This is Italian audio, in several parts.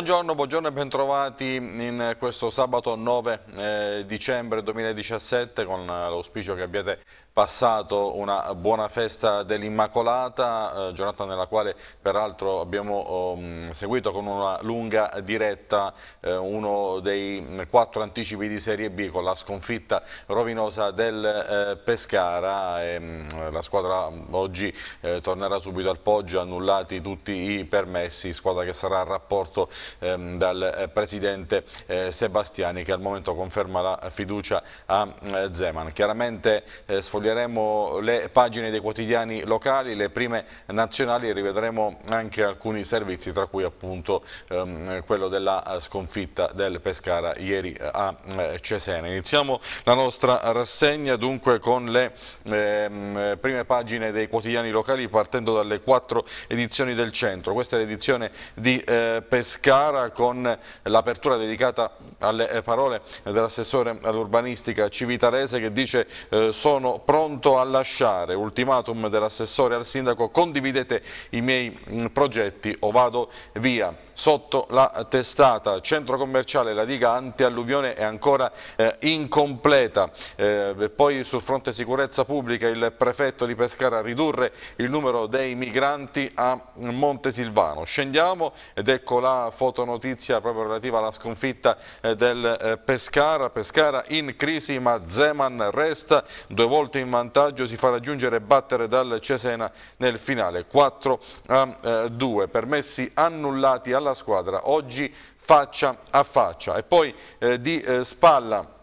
Buongiorno, buongiorno e bentrovati in questo sabato 9 eh, dicembre 2017 con eh, l'auspicio che abbiate passato una buona festa dell'Immacolata, eh, giornata nella quale peraltro abbiamo um, seguito con una lunga diretta eh, uno dei quattro anticipi di Serie B con la sconfitta rovinosa del eh, Pescara. E, mh, mm, la squadra mm, oggi eh, tornerà subito al Poggio, annullati tutti i permessi, squadra che sarà a rapporto ehm, dal eh, presidente eh, Sebastiani che al momento conferma la fiducia a Zeman. Chiaramente eh, sfoglieremo le pagine dei quotidiani locali, le prime nazionali e rivedremo anche alcuni servizi, tra cui appunto ehm, quello della eh, sconfitta del Pescara ieri eh, a eh, Cesena. Iniziamo la nostra rassegna dunque con le ehm, prime pagine dei quotidiani locali partendo dalle quattro edizioni del centro. Questa è l'edizione di eh, Pescara con l'apertura dedicata alle parole dell'assessore all'urbanistica Civitarese che dice eh, sono pronto a lasciare, ultimatum dell'assessore al sindaco, condividete i miei mm, progetti o vado via. Sotto la testata centro commerciale la diga anti-alluvione è ancora eh, incompleta, eh, poi sul fronte sicurezza pubblica il prefetto di Pescara ridurre il numero dei migranti a Montesilvano. Scendiamo ed ecco la fotonotizia proprio relativa alla sconfitta eh, del eh, Pescara, Pescara in crisi ma Zeman resta due volte in vantaggio si fa raggiungere e battere dal Cesena nel finale 4 a 2 eh, permessi annullati alla squadra oggi faccia a faccia e poi eh, di eh, spalla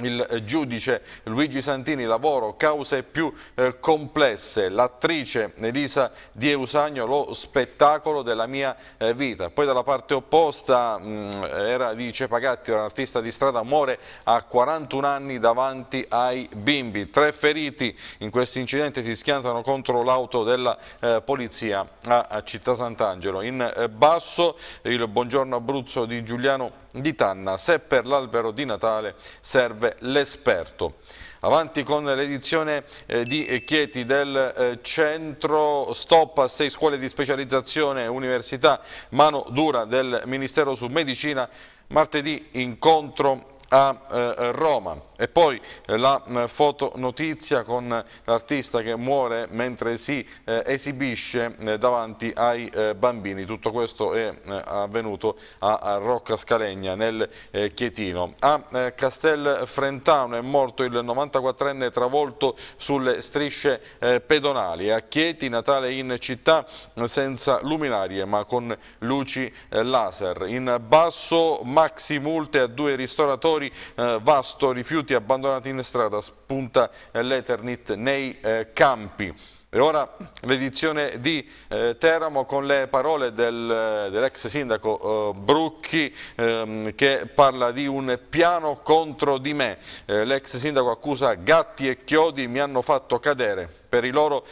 il eh, giudice Luigi Santini, lavoro, cause più eh, complesse, l'attrice Elisa Di Eusagno, lo spettacolo della mia eh, vita. Poi dalla parte opposta mh, mm, era di Cepagatti, un artista di strada, muore a 41 anni davanti ai bimbi. Tre feriti in questo incidente si schiantano contro l'auto della eh, polizia a, a Città Sant'Angelo. In eh, basso il buongiorno Abruzzo di Giuliano di Tanna. Se per l'albero di Natale serve l'esperto. Avanti con l'edizione eh, di Chieti del eh, centro, stop a sei scuole di specializzazione, università, mano dura del Ministero su Medicina, martedì incontro a eh, Roma. E poi eh, la eh, fotonotizia con l'artista che muore mentre si eh, esibisce davanti ai bambini. Tutto questo è avvenuto a Rocca Scalegna nel Chietino. A Castel Frentano è morto il 94enne travolto sulle strisce pedonali. A Chieti, Natale in città senza luminarie ma con luci laser. In basso maxi multe a due ristoratori, vasto rifiuto minuti abbandonati in strada, spunta eh, l'Eternit nei eh, campi. E ora l'edizione di eh, Teramo con le parole del, eh, dell'ex sindaco eh, Brucchi ehm, che parla di un piano contro di me. Eh, l'ex sindaco accusa gatti e chiodi mi hanno fatto cadere per i loro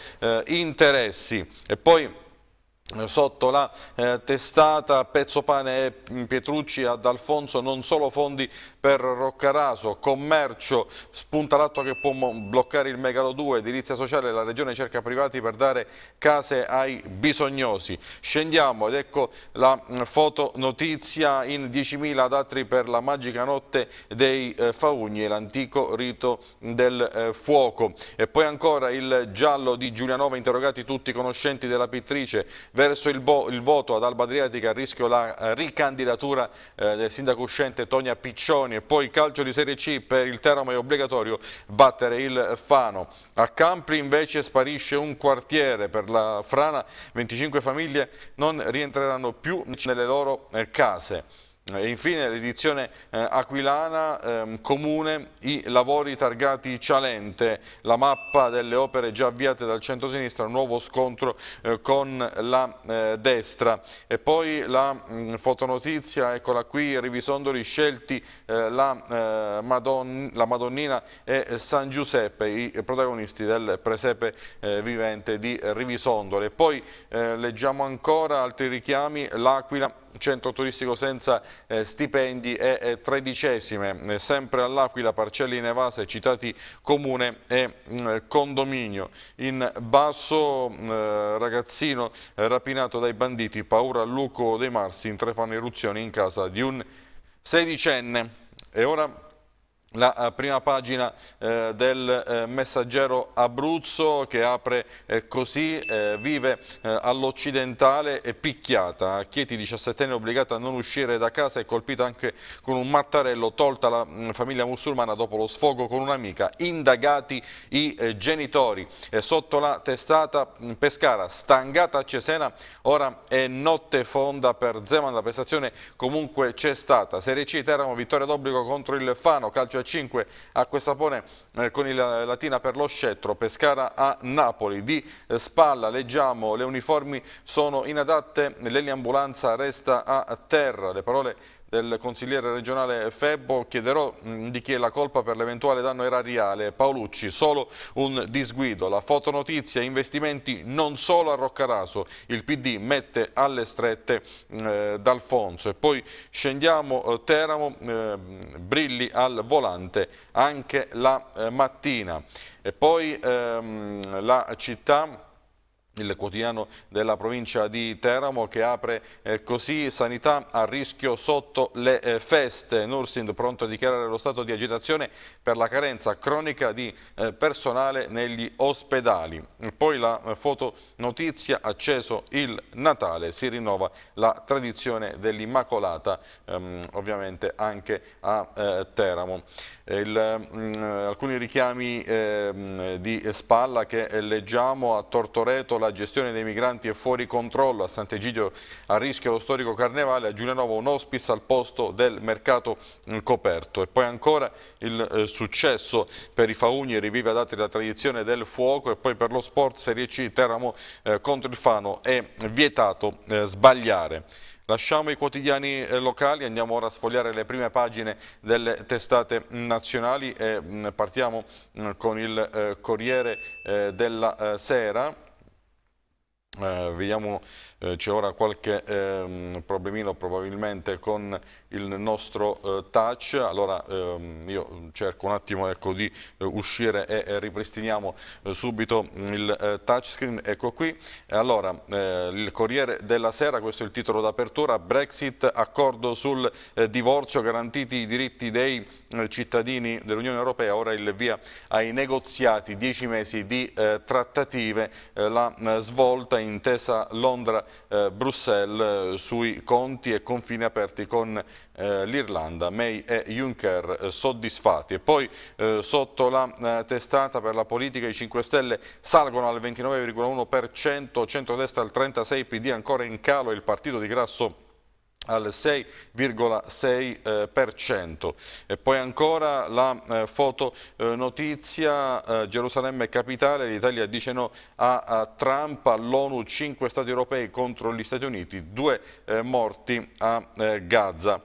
interessi. E poi sotto la eh, testata Pezzo Pane e Pietrucci ad Alfonso non solo fondi per Roccaraso, commercio spunta l'atto che può bloccare il Megalo 2, edilizia sociale la regione cerca privati per dare case ai bisognosi. Scendiamo ed ecco la mm, fotonotizia in 10.000 adatri per la magica notte dei eh, Faugni e l'antico rito del eh, fuoco. E poi ancora il giallo di Giulianova interrogati tutti i conoscenti della pittrice verso il, il voto ad Alba Adriatica a rischio la eh, ricandidatura eh, del sindaco uscente Tonia Piccioni e poi il calcio di Serie C per il Teramo è obbligatorio battere il Fano. A Campri invece sparisce un quartiere per la Frana, 25 famiglie non rientreranno più nelle loro eh, case. E infine l'edizione eh, aquilana eh, comune i lavori targati Cialente, la mappa delle opere già avviate dal centro-sinistra, un nuovo scontro eh, con la eh, destra. E poi la mh, mm, fotonotizia, eccola qui, Rivisondoli scelti eh, la, eh, Madon la, Madonnina e San Giuseppe, i protagonisti del presepe vivente di Rivisondoli. E poi leggiamo ancora altri richiami, l'Aquila centro turistico senza eh, stipendi e eh, tredicesime, eh, sempre all'Aquila parcelli evase, citati comune e mh, mm, condominio. In basso mh, mm, eh, ragazzino eh, rapinato dai banditi, paura al Luco dei Marsi, in Trefano eruzioni in casa di un sedicenne. E ora la eh, prima pagina eh, del eh, messaggero Abruzzo che apre eh, così, eh, vive eh, all'occidentale e picchiata. A Chieti 17enne obbligata a non uscire da casa e colpita anche con un mattarello, tolta la mh, mm, famiglia musulmana dopo lo sfogo con un'amica, indagati i genitori. sotto la testata mh, mm, Pescara, stangata a Cesena, ora è notte fonda per Zeman, la prestazione comunque c'è stata. Serie C Teramo, vittoria d'obbligo contro il Fano, calcio a 45 a Sapone eh, con il Latina per lo Scettro, Pescara a Napoli. Di eh, spalla leggiamo le uniformi sono inadatte, l'eliambulanza resta a terra. Le parole del consigliere regionale Febbo, chiederò mm, di chi è la colpa per l'eventuale danno erariale. Paolucci, solo un disguido. La fotonotizia, investimenti non solo a Roccaraso, il PD mette alle strette mm, eh, D'Alfonso. E poi scendiamo eh, Teramo, eh, Brilli al volante anche la eh, mattina. E poi ehm, la città il quotidiano della provincia di Teramo che apre eh, così sanità a rischio sotto le eh, feste. Nursind pronto a dichiarare lo stato di agitazione per la carenza cronica di eh, personale negli ospedali. Poi la eh, fotonotizia acceso il Natale, si rinnova la tradizione dell'Immacolata ehm, ovviamente anche a Teramo. Eh, il, mh, mm, eh, alcuni richiami eh, di Spalla che eh, leggiamo a Tortoreto la gestione dei migranti è fuori controllo, a Sant'Egidio a rischio lo storico carnevale, a Giulianovo un hospice al posto del mercato mh, mm, coperto e poi ancora il eh, successo per i Faugni rivive ad altri la tradizione del fuoco e poi per lo sport Serie C Teramo eh, contro il Fano è vietato sbagliare. Lasciamo i quotidiani eh, locali, andiamo ora a sfogliare le prime pagine delle testate nazionali e mm, partiamo mm, con il eh, Corriere eh, della Sera eh, vediamo, eh, c'è ora qualche ehm, problemino probabilmente con il nostro eh, touch, allora ehm, io cerco un attimo ecco, di eh, uscire e, e ripristiniamo eh, subito il eh, touchscreen, ecco qui. Allora, il Corriere della Sera, questo è il titolo d'apertura, Brexit, accordo sul divorzio, garantiti i diritti dei cittadini dell'Unione Europea, ora il via ai negoziati, dieci mesi di trattative, la svolta in intesa Londra-Bruxelles eh, sui conti e confini aperti con eh, l'Irlanda. May e Juncker eh, soddisfatti. E poi sotto la testata per la politica i 5 Stelle salgono al 29,1%, centrodestra al 36%, PD ancora in calo, il partito di Grasso al 6,6%. Eh, e poi ancora la eh, fotonotizia eh, eh, Gerusalemme capitale, l'Italia dice no a, a Trump, all'ONU 5 Stati europei contro gli Stati Uniti, due eh, morti a eh, Gaza.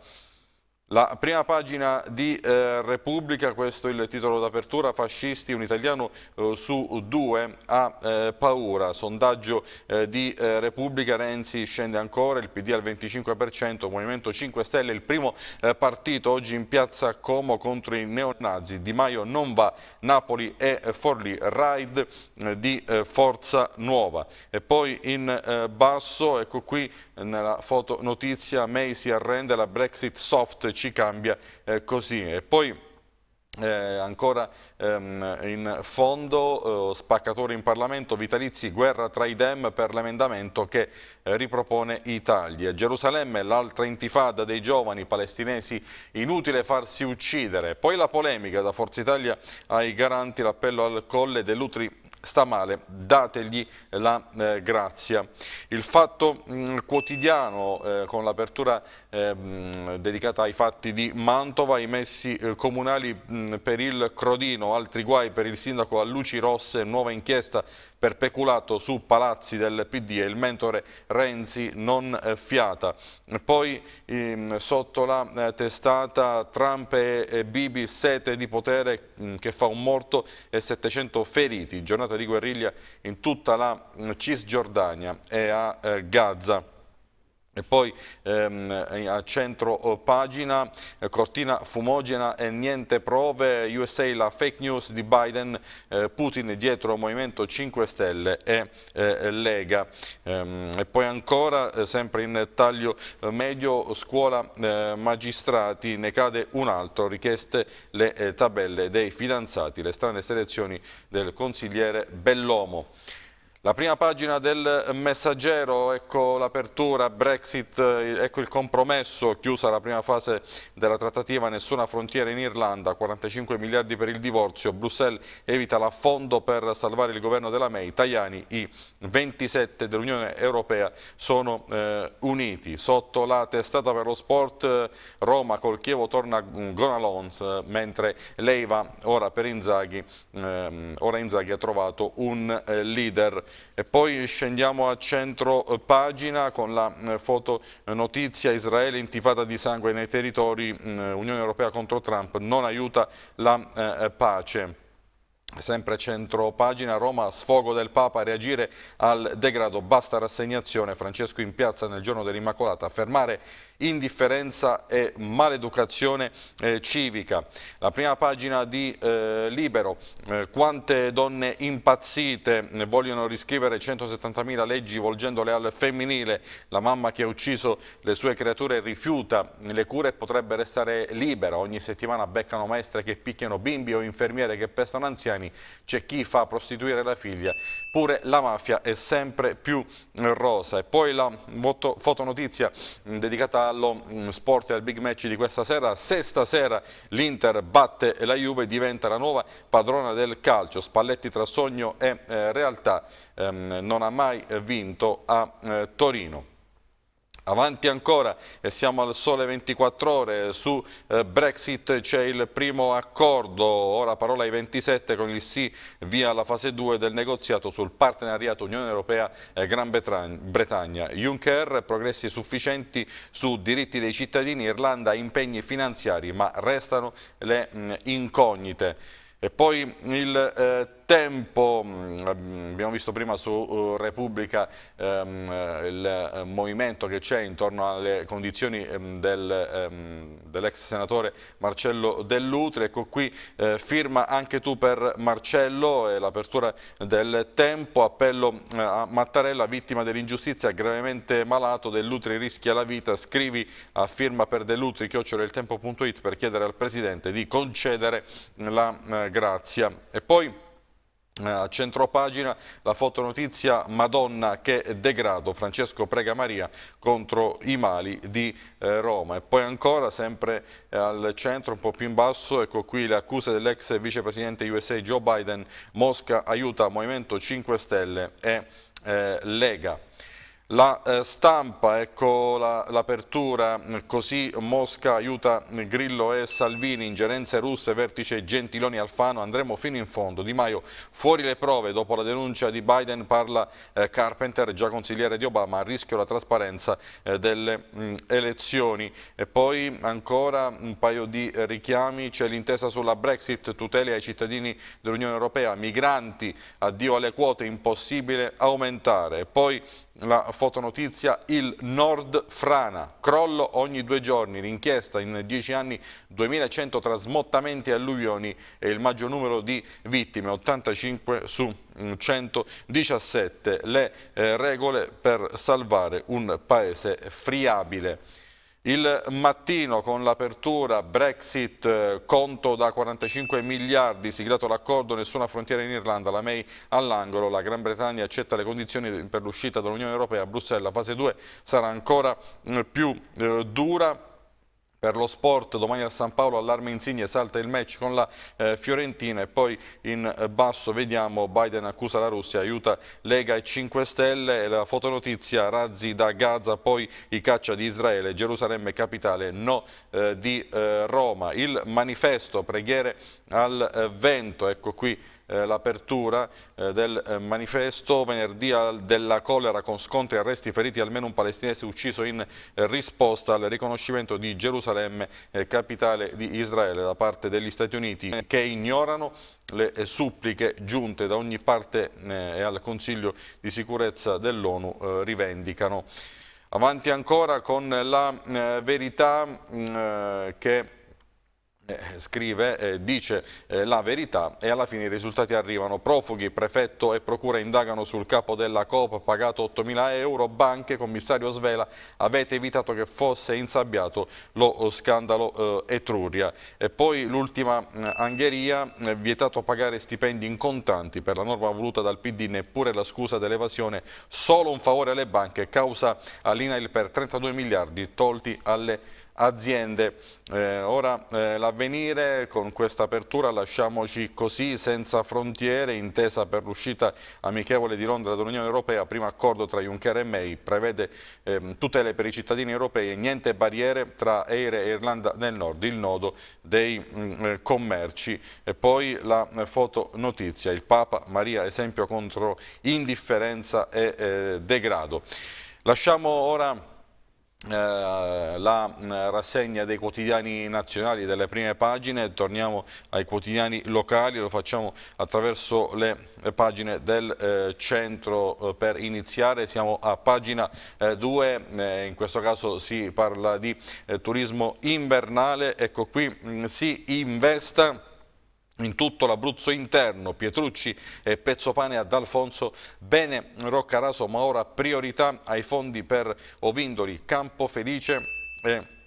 La prima pagina di eh, Repubblica, questo è il titolo d'apertura, fascisti, un italiano eh, su due ha eh, paura, sondaggio eh, di eh, Repubblica, Renzi scende ancora, il PD al 25%, Movimento 5 Stelle, il primo eh, partito oggi in piazza Como contro i neonazi, Di Maio non va, Napoli e Forlì, raid di Forza Nuova. E poi in basso, ecco qui nella fotonotizia, May si arrende, la Brexit soft ci cambia eh, così. E poi... Eh, ancora ehm, in fondo, eh, spaccatore in Parlamento, Vitalizi, guerra tra i Dem per l'emendamento che eh, ripropone i tagli. Gerusalemme l'altra intifada dei giovani palestinesi, inutile farsi uccidere. Poi la polemica da Forza Italia ai garanti, l'appello al colle dell'Utri sta male, dategli la eh, grazia. Il fatto mh, mm, quotidiano eh, con l'apertura eh, dedicata ai fatti di Mantova, i messi eh, comunali mh, mm, per il Crodino, altri guai per il sindaco a luci rosse, nuova inchiesta per peculato su palazzi del PD e il mentore Renzi non eh, fiata. Poi ehm, sotto la eh, testata Trump e, e Bibi sete di potere mh, mm, che fa un morto e 700 feriti. Giornata di guerriglia in tutta la Cisgiordania e a eh, Gaza. E poi ehm, eh, a centro eh, pagina, eh, cortina fumogena e niente prove, USA la fake news di Biden, eh, Putin dietro Movimento 5 Stelle e eh, Lega. Ehm, e poi ancora, sempre in taglio medio, scuola magistrati, ne cade un altro, richieste le tabelle dei fidanzati, le strane selezioni del consigliere Bellomo. La prima pagina del messaggero, ecco l'apertura, Brexit, eh, ecco il compromesso, chiusa la prima fase della trattativa, nessuna frontiera in Irlanda, 45 miliardi per il divorzio, Bruxelles evita l'affondo per salvare il governo della May, Tajani, i 27 dell'Unione Europea sono eh, uniti. Sotto la testata per lo sport eh, Roma col Chievo torna mm, Gonalons, eh, mentre l'Eiva ora per Inzaghi, ehm, ora Inzaghi ha trovato un eh, leader. E poi scendiamo a centro eh, pagina con la eh, foto eh, notizia Israele intifata di sangue nei territori, mm, Unione Europea contro Trump non aiuta la pace. Sempre centro pagina, Roma, sfogo del Papa, reagire al degrado, basta rassegnazione, Francesco in piazza nel giorno dell'Immacolata, fermare indifferenza e maleducazione eh, civica. La prima pagina di eh, Libero, eh, quante donne impazzite eh, vogliono riscrivere 170.000 leggi volgendole al femminile, la mamma che ha ucciso le sue creature rifiuta le cure e potrebbe restare libera, ogni settimana beccano maestre che picchiano bimbi o infermiere che pestano anziani, italiani. C'è chi fa prostituire la figlia, pure la mafia è sempre più eh, rosa. E poi la fotonotizia mm, dedicata allo mm, sport e al big match di questa sera. Se stasera l'Inter batte la Juve diventa la nuova padrona del calcio. Spalletti tra sogno e eh, realtà ehm, non ha mai eh, vinto a Torino. Avanti ancora e siamo al sole 24 ore, su eh, Brexit c'è il primo accordo, ora parola ai 27 con il sì via alla fase 2 del negoziato sul partenariato Unione Europea-Gran Bretagna. Juncker, progressi sufficienti su diritti dei cittadini, Irlanda impegni finanziari ma restano le mm, incognite. E poi il eh, tempo, mm, abbiamo visto prima su eh, Repubblica ehm, eh, il eh, movimento che c'è intorno alle condizioni ehm, del, ehm, dell'ex senatore Marcello Dell'Utri, ecco qui eh, firma anche tu per Marcello e l'apertura del tempo, appello a Mattarella, vittima dell'ingiustizia, gravemente malato, Dell'Utri rischia la vita, scrivi a firma per Dell'Utri, chiocciola il tempo.it per chiedere al Presidente di concedere la Grazia. E poi... Eh, a centro pagina la fotonotizia Madonna che degrado Francesco Prega Maria contro i mali di eh, Roma e poi ancora sempre eh, al centro un po' più in basso ecco qui le accuse dell'ex vicepresidente USA Joe Biden Mosca aiuta Movimento 5 Stelle e eh, Lega. La eh, stampa, ecco l'apertura, la, così Mosca aiuta Grillo e Salvini, ingerenze russe, vertice Gentiloni Alfano, andremo fino in fondo. Di Maio fuori le prove, dopo la denuncia di Biden parla eh, Carpenter, già consigliere di Obama, a rischio la trasparenza eh, delle mh, elezioni. E poi ancora un paio di richiami, c'è l'intesa sulla Brexit, tutele ai cittadini dell'Unione Europea, migranti, addio alle quote, impossibile aumentare. E poi la fotonotizia Il Nord frana, crollo ogni due giorni, l'inchiesta in dieci anni 2100 tra smottamenti e alluvioni e il maggior numero di vittime, 85 su 117, mm, le eh, regole per salvare un paese friabile. Il mattino con l'apertura Brexit, eh, conto da 45 miliardi, siglato l'accordo, nessuna frontiera in Irlanda, la May all'angolo, la Gran Bretagna accetta le condizioni per l'uscita dall'Unione Europea, a Bruxelles la fase 2 sarà ancora eh, più eh, dura per lo sport, domani a San Paolo allarme Insigne salta il match con la eh, Fiorentina e poi in eh, basso vediamo Biden accusa la Russia, aiuta Lega e 5 Stelle, e la fotonotizia razzi da Gaza, poi i caccia di Israele, Gerusalemme capitale, no eh, di eh, Roma, il manifesto, preghiere al eh, vento, ecco qui eh, l'apertura eh, del eh, manifesto venerdì della collera con scontri e arresti feriti almeno un palestinese ucciso in risposta al riconoscimento di Gerusalemme capitale di Israele da parte degli Stati Uniti che ignorano le suppliche giunte da ogni parte e al Consiglio di sicurezza dell'ONU rivendicano. Avanti ancora con la verità mm, che eh, scrive, eh, dice eh, la verità e alla fine i risultati arrivano. Profughi, prefetto e procura indagano sul capo della COP pagato 8.000 euro, banche, commissario Svela, avete evitato che fosse insabbiato lo scandalo eh, Etruria. E poi l'ultima eh, Angheria, eh, vietato pagare stipendi in contanti per la norma voluta dal PD, neppure la scusa dell'evasione, solo un favore alle banche, causa all'INAIL per 32 miliardi tolti alle banche aziende. Eh, ora eh, l'avvenire con questa apertura lasciamoci così senza frontiere, intesa per l'uscita amichevole di Londra dall'Unione Europea, primo accordo tra Juncker e May, prevede eh, tutele per i cittadini europei e niente barriere tra Air e Irlanda del Nord, il nodo dei mh, mm, eh, commerci. E poi la eh, fotonotizia, il Papa Maria esempio contro indifferenza e eh, degrado. Lasciamo ora eh, la eh, rassegna dei quotidiani nazionali delle prime pagine, torniamo ai quotidiani locali, lo facciamo attraverso le pagine del eh, centro per iniziare, siamo a pagina 2, in questo caso si parla di turismo invernale, ecco qui mm, si investa in tutto l'Abruzzo interno, Pietrucci e Pezzopane ad Alfonso, bene Roccaraso ma ora priorità ai fondi per Ovindoli, Campo Felice e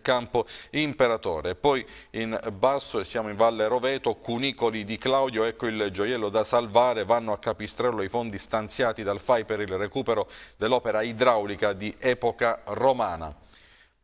campo imperatore poi in basso e siamo in Valle Roveto Cunicoli di Claudio ecco il gioiello da salvare vanno a Capistrello i fondi stanziati dal FAI per il recupero dell'opera idraulica di epoca romana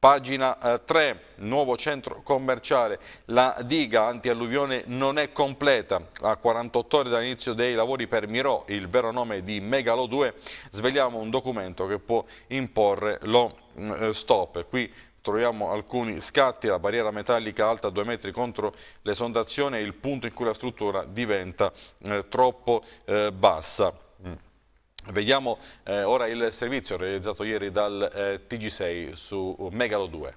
Pagina 3, eh, nuovo centro commerciale, la diga antialluvione non è completa. A 48 ore dall'inizio dei lavori per Mirò, il vero nome di Megalo 2, svegliamo un documento che può imporre lo mm, eh, stop. Qui troviamo alcuni scatti, la barriera metallica alta 2 metri contro l'esondazione è il punto in cui la struttura diventa eh, troppo eh, bassa. Vediamo eh, ora il servizio realizzato ieri dal eh, TG6 su Megalo 2.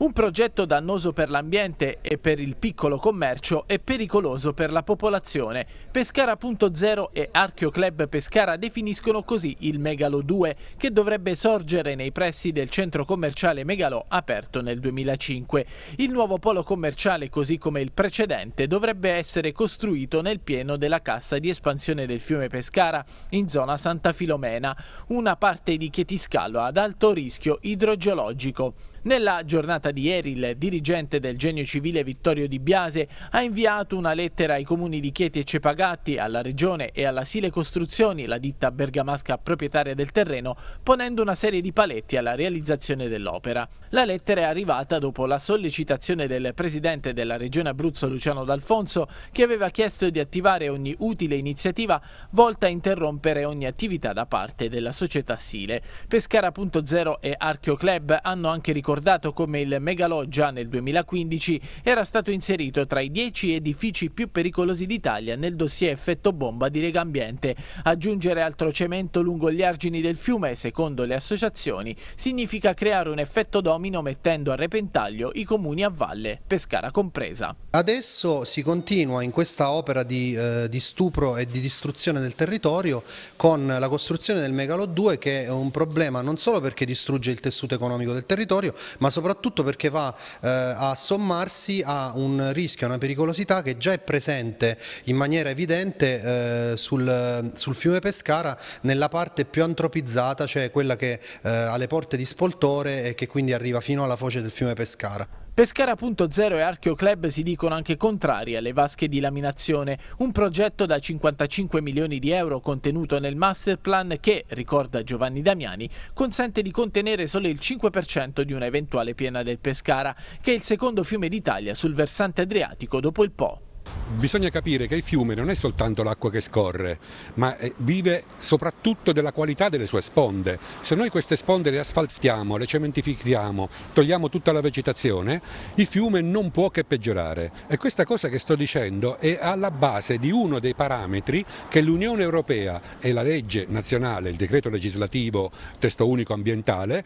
Un progetto dannoso per l'ambiente e per il piccolo commercio e pericoloso per la popolazione. Pescara.0 e Archeo Club Pescara definiscono così il Megalo 2 che dovrebbe sorgere nei pressi del centro commerciale Megalo aperto nel 2005. Il nuovo polo commerciale, così come il precedente, dovrebbe essere costruito nel pieno della cassa di espansione del fiume Pescara in zona Santa Filomena, una parte di Chietiscalo ad alto rischio idrogeologico. Nella giornata di ieri il dirigente del Genio Civile Vittorio Di Biase ha inviato una lettera ai comuni di Chieti e Cepagatti, alla Regione e alla Sile Costruzioni, la ditta bergamasca proprietaria del terreno, ponendo una serie di paletti alla realizzazione dell'opera. La lettera è arrivata dopo la sollecitazione del presidente della Regione Abruzzo Luciano D'Alfonso che aveva chiesto di attivare ogni utile iniziativa volta a interrompere ogni attività da parte della società Sile. Pescara.0 e Archeo Club hanno anche ricordato ricordato come il Megalò già nel 2015 era stato inserito tra i 10 edifici più pericolosi d'Italia nel dossier effetto bomba di Lega Ambiente. Aggiungere altro cemento lungo gli argini del fiume, secondo le associazioni, significa creare un effetto domino mettendo a repentaglio i comuni a valle, Pescara compresa. Adesso si continua in questa opera di, eh, di stupro e di distruzione del territorio con la costruzione del Megalò 2 che è un problema non solo perché distrugge il tessuto economico del territorio ma soprattutto perché va eh, a sommarsi a un rischio, a una pericolosità che già è presente in maniera evidente eh, sul, sul, fiume Pescara nella parte più antropizzata, cioè quella che eh, ha le porte di Spoltore e che quindi arriva fino alla foce del fiume Pescara. Pescara.0 e Archeo Club si dicono anche contrari alle vasche di laminazione, un progetto da 55 milioni di euro contenuto nel masterplan che, ricorda Giovanni Damiani, consente di contenere solo il 5% di un'eventuale piena del Pescara, che è il secondo fiume d'Italia sul versante adriatico dopo il Po. Bisogna capire che il fiume non è soltanto l'acqua che scorre, ma eh, vive soprattutto della qualità delle sue sponde. Se noi queste sponde le asfaltiamo, le cementifichiamo, togliamo tutta la vegetazione, il fiume non può che peggiorare. E questa cosa che sto dicendo è alla base di uno dei parametri che l'Unione Europea e la legge nazionale, il decreto legislativo testo unico ambientale,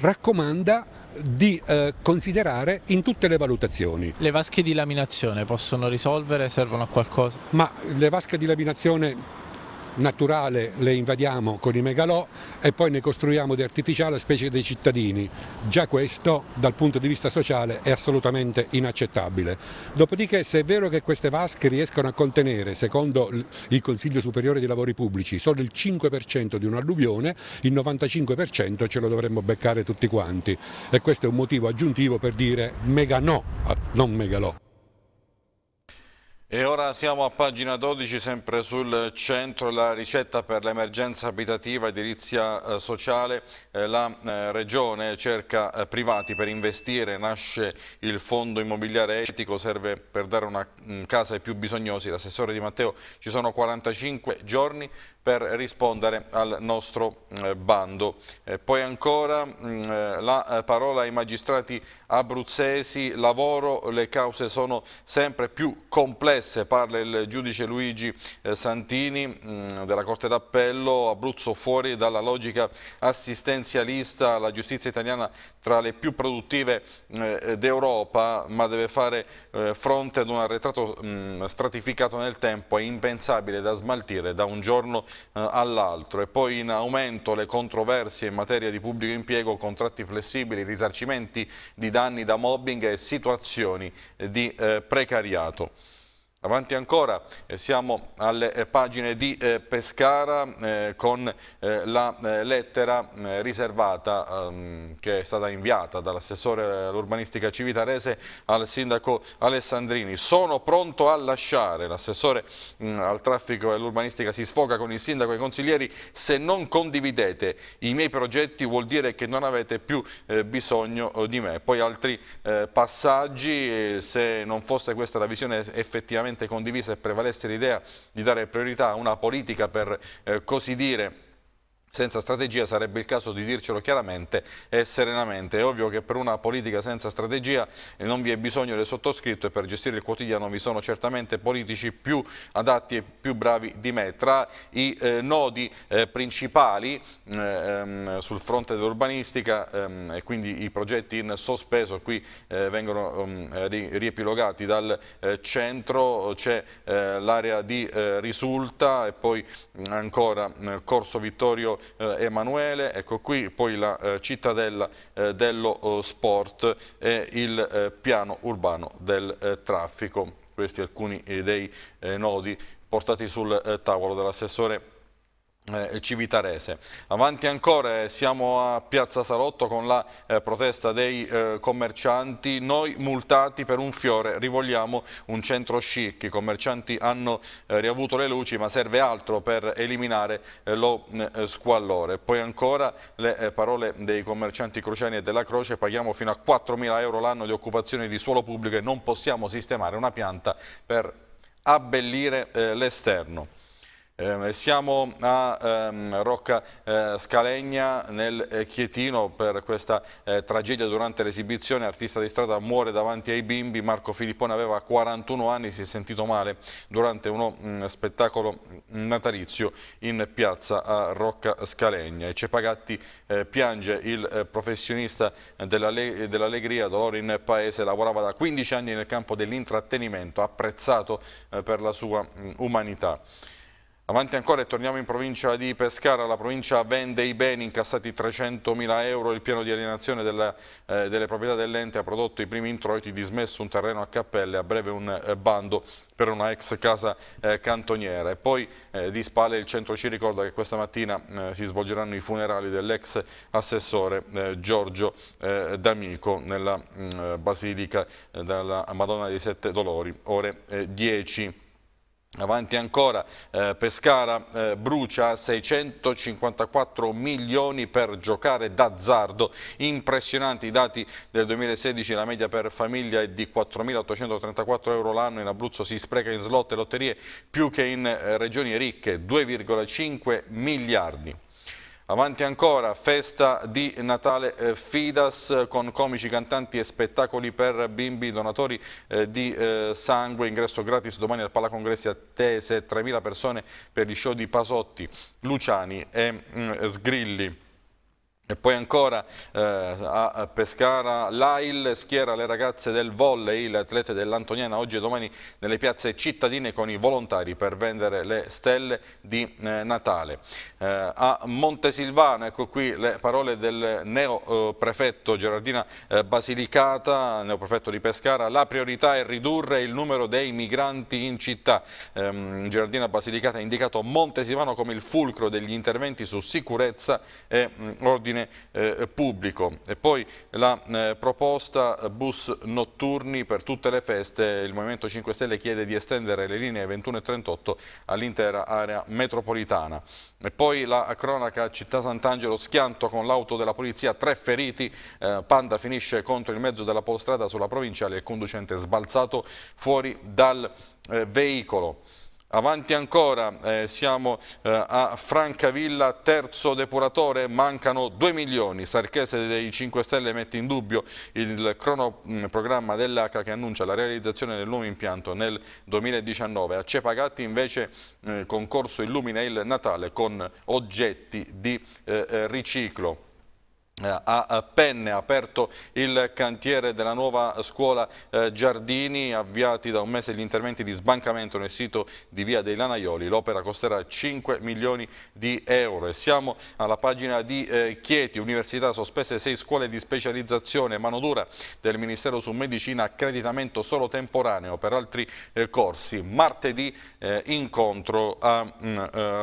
raccomanda di eh, considerare in tutte le valutazioni. Le vasche di laminazione possono risolvere, servono a qualcosa? Ma le vasche di laminazione naturale le invadiamo con i megalò e poi ne costruiamo di artificiale specie dei cittadini. Già questo dal punto di vista sociale è assolutamente inaccettabile. Dopodiché se è vero che queste vasche riescono a contenere, secondo il Consiglio Superiore dei Lavori Pubblici, solo il 5% di un'alluvione, il 95% ce lo dovremmo beccare tutti quanti e questo è un motivo aggiuntivo per dire mega no, non megalò. E ora siamo a pagina 12, sempre sul centro, la ricetta per l'emergenza abitativa edilizia eh, sociale. Eh, la eh, Regione cerca privati per investire, nasce il fondo immobiliare etico, serve per dare una mm, casa ai più bisognosi. L'assessore Di Matteo ci sono 45 giorni per rispondere al nostro bando. Poi ancora mm, la parola ai magistrati abruzzesi, lavoro, le cause sono sempre più complesse complesse, parla il giudice Luigi eh, Santini mm, della Corte d'Appello, Abruzzo fuori dalla logica assistenzialista, la giustizia italiana tra le più produttive eh, d'Europa, ma deve fare eh, fronte ad un arretrato mm, stratificato nel tempo è impensabile da smaltire da un giorno all'altro. E poi in aumento le controversie in materia di pubblico impiego, contratti flessibili, risarcimenti di danni da mobbing e situazioni di precariato. Avanti ancora, eh, siamo alle eh, pagine di eh, Pescara con la lettera riservata ehm, che è stata inviata dall'assessore all'urbanistica civitarese al sindaco Alessandrini. Sono pronto a lasciare. L'assessore mm, al traffico e all'urbanistica si sfoga con il sindaco e i consiglieri. Se non condividete i miei progetti vuol dire che non avete più bisogno di me. Poi altri passaggi, se non fosse questa la visione effettivamente largamente condivisa e prevalesse l'idea di dare priorità a una politica per eh, così dire senza strategia sarebbe il caso di dircelo chiaramente e serenamente. È ovvio che per una politica senza strategia eh, non vi è bisogno del sottoscritto e per gestire il quotidiano vi sono certamente politici più adatti e più bravi di me. Tra i eh, nodi eh, principali eh, ehm, sul fronte dell'urbanistica ehm, e quindi i progetti in sospeso qui eh, vengono ehm, ri riepilogati dal eh, centro, c'è l'area di Risulta e poi mm, ancora Corso Vittorio eh, Emanuele, ecco qui poi la eh, cittadella eh, dello sport e il piano urbano del traffico. Questi alcuni dei nodi portati sul tavolo dell'assessore eh, civitarese. Avanti ancora eh, siamo a Piazza Salotto con la eh, protesta dei eh, commercianti, noi multati per un fiore, rivogliamo un centro chic, i commercianti hanno eh, riavuto le luci ma serve altro per eliminare lo squallore. Poi ancora le parole dei commercianti crociani e della Croce, paghiamo fino a 4.000 euro l'anno di occupazione di suolo pubblico e non possiamo sistemare una pianta per abbellire l'esterno. Ehm, siamo a ehm, Rocca eh, Scalegna nel eh, Chietino per questa eh, tragedia durante l'esibizione. Artista di strada muore davanti ai bimbi. Marco Filippone aveva 41 anni, si è sentito male durante uno mh, mm, spettacolo mm, natalizio in piazza a Rocca Scalegna. E Cepagatti eh, piange il eh, professionista dell'Allegria, dolore in paese, lavorava da 15 anni nel campo dell'intrattenimento, apprezzato per la sua mh, mm, umanità. Avanti ancora e torniamo in provincia di Pescara, la provincia vende i beni incassati 300.000 euro, il piano di alienazione della, eh, delle proprietà dell'ente ha prodotto i primi introiti, dismesso un terreno a cappelle, a breve un eh, bando per una ex casa eh, cantoniera. E poi eh, di spalle il centro ci ricorda che questa mattina eh, si svolgeranno i funerali dell'ex assessore eh, Giorgio D'Amico nella mh, mm, basilica della Madonna dei Sette Dolori, ore 10. Avanti ancora, eh, Pescara eh, brucia 654 milioni per giocare d'azzardo, impressionanti i dati del 2016, la media per famiglia è di 4.834 euro l'anno, in Abruzzo si spreca in slot e lotterie più che in eh, regioni ricche, 2,5 miliardi. Avanti ancora, festa di Natale eh, Fidas eh, con comici, cantanti e spettacoli per bimbi donatori eh, di eh, sangue. Ingresso gratis domani al Palacongressi attese 3.000 persone per gli show di Pasotti, Luciani e mh, mm, Sgrilli. E poi ancora eh, a Pescara l'AIL schiera le ragazze del volley, le dell'Antoniana oggi e domani nelle piazze cittadine con i volontari per vendere le stelle di eh, Natale. Eh, a Montesilvano, ecco qui le parole del neo eh, prefetto Gerardina eh, Basilicata, neo prefetto di Pescara, la priorità è ridurre il numero dei migranti in città. Ehm, Gerardina Basilicata ha indicato Montesilvano come il fulcro degli interventi su sicurezza e mh, mm, ordine bene eh, pubblico. E poi la eh, proposta eh, bus notturni per tutte le feste, il Movimento 5 Stelle chiede di estendere le linee 21 e 38 all'intera area metropolitana. E poi la cronaca Città Sant'Angelo, schianto con l'auto della polizia, tre feriti, eh, Panda finisce contro il mezzo della polstrada sulla provinciale, il conducente sbalzato fuori dal eh, veicolo. Avanti ancora, eh, siamo eh, a Francavilla, terzo depuratore, mancano 2 milioni. Sarchese dei 5 Stelle mette in dubbio il cronoprogramma mm, dell'ACA che annuncia la realizzazione del nuovo impianto nel 2019. A Cepagatti invece il eh, concorso illumina il Natale con oggetti di eh, eh, riciclo. Eh, a eh, Penne aperto il cantiere della nuova eh, scuola Giardini, avviati da un mese gli interventi di sbancamento nel sito di Via dei Lanaioli, l'opera costerà 5 milioni di euro. E siamo alla pagina di Chieti, Università sospese 6 scuole di specializzazione, manodura del Ministero su Medicina, accreditamento solo temporaneo per altri corsi. Martedì incontro a mm,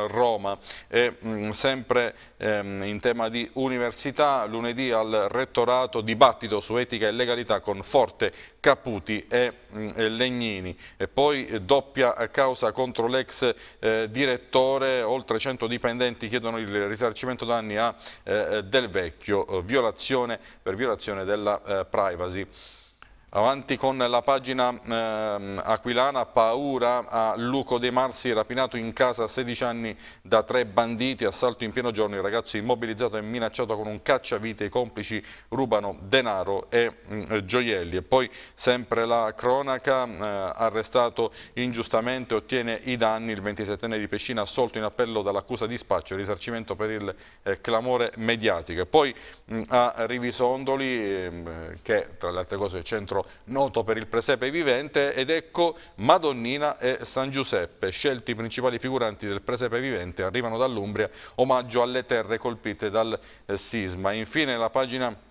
Roma e mm, sempre ehm, in tema di università lunedì al rettorato dibattito su etica e legalità con Forte, Caputi mm, e, Legnini. E poi eh, doppia eh, causa contro l'ex eh, direttore, oltre 100 dipendenti chiedono il risarcimento danni a eh, Del Vecchio, violazione per violazione della privacy. Avanti con la pagina eh, aquilana, paura a Luco De Marsi, rapinato in casa a 16 anni da tre banditi, assalto in pieno giorno, il ragazzo immobilizzato e minacciato con un cacciavite, i complici rubano denaro e mh, mm, gioielli. E poi sempre la cronaca, eh, arrestato ingiustamente, ottiene i danni, il 27enne di Pescina assolto in appello dall'accusa di spaccio, risarcimento per il eh, clamore mediatico. E poi mh, mm, a Rivisondoli, ehm, che tra le altre cose è centro teatro noto per il presepe vivente ed ecco Madonnina e San Giuseppe, scelti i principali figuranti del presepe vivente, arrivano dall'Umbria, omaggio alle terre colpite dal eh, sisma. Infine la pagina...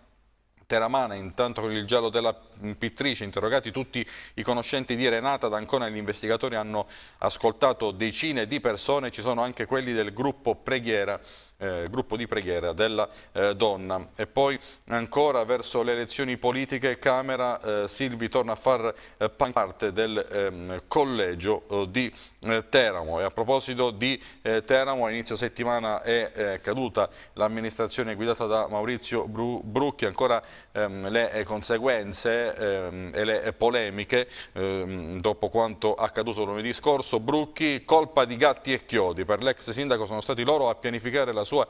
Teramana, intanto con il giallo della mm, pittrice, interrogati tutti i conoscenti di Renata D'Ancona, gli investigatori hanno ascoltato decine di persone, ci sono anche quelli del gruppo Preghiera eh, gruppo di preghiera della eh, donna. E poi ancora verso le elezioni politiche Camera eh, Silvi torna a far eh, parte del ehm, collegio eh, di eh, Teramo e a proposito di Teramo a inizio settimana è caduta l'amministrazione guidata da Maurizio Bru Brucchi ancora ehm, le eh, conseguenze ehm, e le eh, polemiche ehm, dopo quanto accaduto lunedì scorso. Brucchi, colpa di gatti e chiodi. Per l'ex sindaco sono stati loro a pianificare la sua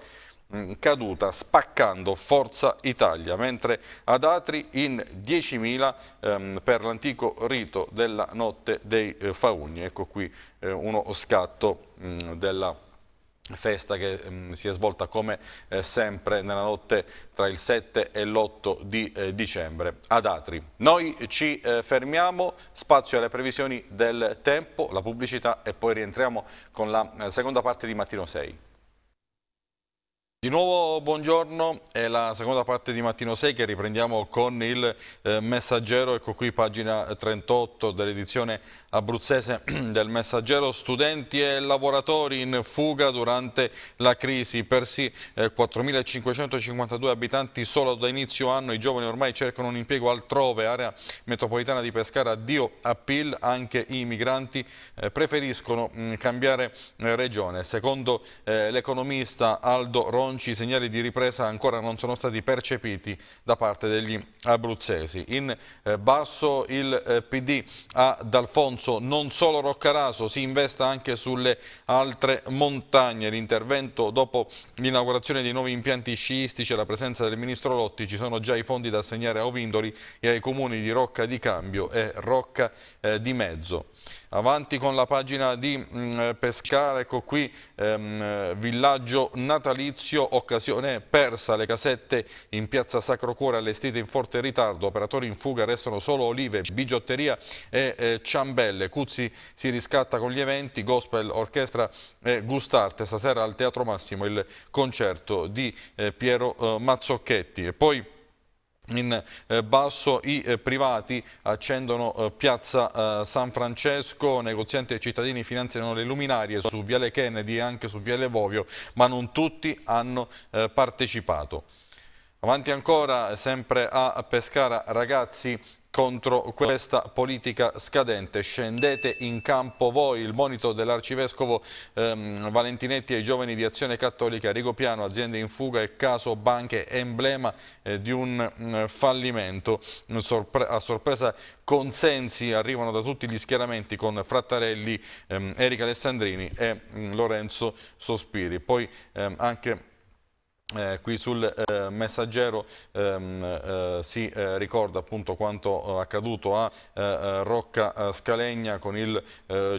mm, caduta spaccando Forza Italia, mentre ad Atri in 10.000 ehm, per l'antico rito della notte dei eh, faugni. Ecco qui eh, uno scatto mh, mm, della festa che um, si è svolta come eh, sempre nella notte tra il 7 e l'8 di eh, dicembre ad Atri. Noi ci eh, fermiamo, spazio alle previsioni del tempo, la pubblicità e poi rientriamo con la eh, seconda parte di Mattino 6. Di nuovo buongiorno, è la seconda parte di Mattino 6 che riprendiamo con il eh, Messaggero, ecco qui pagina 38 dell'edizione abruzzese del messaggero, studenti e lavoratori in fuga durante la crisi, persi 4.552 eh, abitanti solo da inizio anno, i giovani ormai cercano un impiego altrove, area metropolitana di Pescara, addio appeal, anche i migranti eh, preferiscono mm, cambiare eh, regione. Secondo l'economista Aldo Ronci i segnali di ripresa ancora non sono stati percepiti da parte degli abruzzesi. In basso il PD a D'Alfonso Alfonso, non solo Roccaraso, si investa anche sulle altre montagne. L'intervento dopo l'inaugurazione dei nuovi impianti sciistici e la presenza del ministro Lotti, ci sono già i fondi da assegnare a Ovindoli e ai comuni di Rocca di Cambio e Rocca eh, di Mezzo. Avanti con la pagina di mh, mm, eh, Pescara, ecco qui ehm, eh, villaggio natalizio, occasione persa, le casette in piazza Sacro Cuore allestite in forte ritardo, operatori in fuga restano solo olive, bigiotteria e eh, ciambelle, Cuzzi si riscatta con gli eventi, gospel, orchestra e gustarte, stasera al Teatro Massimo il concerto di eh, Piero eh, Mazzocchetti e poi in eh, basso i eh, privati accendono eh, Piazza San Francesco, negozianti e cittadini finanziano le luminarie su Viale Kennedy e anche su Viale Bovio, ma non tutti hanno partecipato. Avanti ancora, sempre a Pescara, ragazzi contro questa politica scadente. Scendete in campo voi, il monito dell'arcivescovo ehm, Valentinetti ai giovani di Azione Cattolica, Rigopiano, aziende in fuga e caso banche emblema eh, di un mh, mm, fallimento. Sorpre a sorpresa consensi arrivano da tutti gli schieramenti con Frattarelli, ehm, Erika Alessandrini e mh, mm, Lorenzo Sospiri. Poi ehm, anche eh, qui sul eh, messaggero ehm, eh, si eh, ricorda appunto quanto eh, accaduto a eh, Rocca Scalegna con il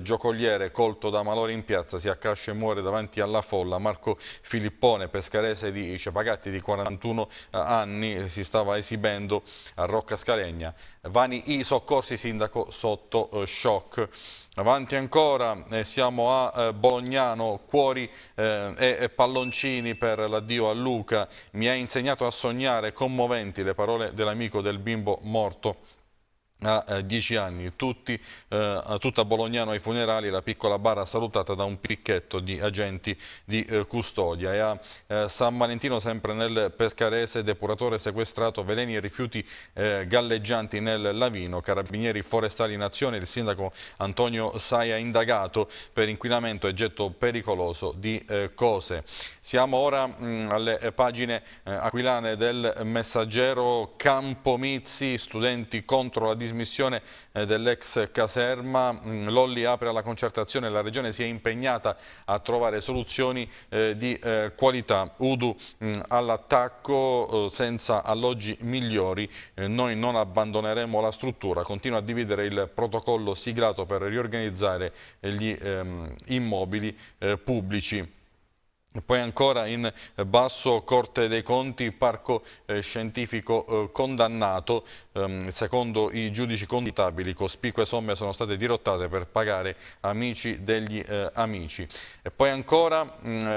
giocoliere colto da malore in piazza, si accascia e muore davanti alla folla. Marco Filippone, pescarese di Cepagatti di 41 anni, si stava esibendo a Rocca Scalegna. Vani i soccorsi sindaco sotto shock. Avanti ancora, eh, siamo a eh, Bolognano, Cuori eh, e Palloncini per l'addio a Luca. Mi ha insegnato a sognare commoventi le parole dell'amico del bimbo morto a eh, dieci anni, Tutti, eh, tutta Bolognano ai funerali, la piccola bara salutata da un picchetto di agenti di eh, custodia e a eh, San Valentino sempre nel Pescarese, depuratore sequestrato, veleni e rifiuti eh, galleggianti nel Lavino, carabinieri forestali in azione, il sindaco Antonio Saia indagato per inquinamento e getto pericoloso di eh, cose. Siamo ora mh, mm, alle pagine aquilane del messaggero Campomizzi, studenti contro la disabilità dismissione eh, dell'ex caserma, mm, Lolli apre alla concertazione, la Regione si è impegnata a trovare soluzioni eh, di eh, qualità. Udu mm, all'attacco senza alloggi migliori, noi non abbandoneremo la struttura, continua a dividere il protocollo siglato per riorganizzare gli ehm, immobili pubblici. Poi ancora in basso Corte dei Conti, parco eh, scientifico eh, condannato. Ehm, secondo i giudici conditabili cospicue somme sono state dirottate per pagare amici degli eh, amici. E poi ancora mh, mm, eh,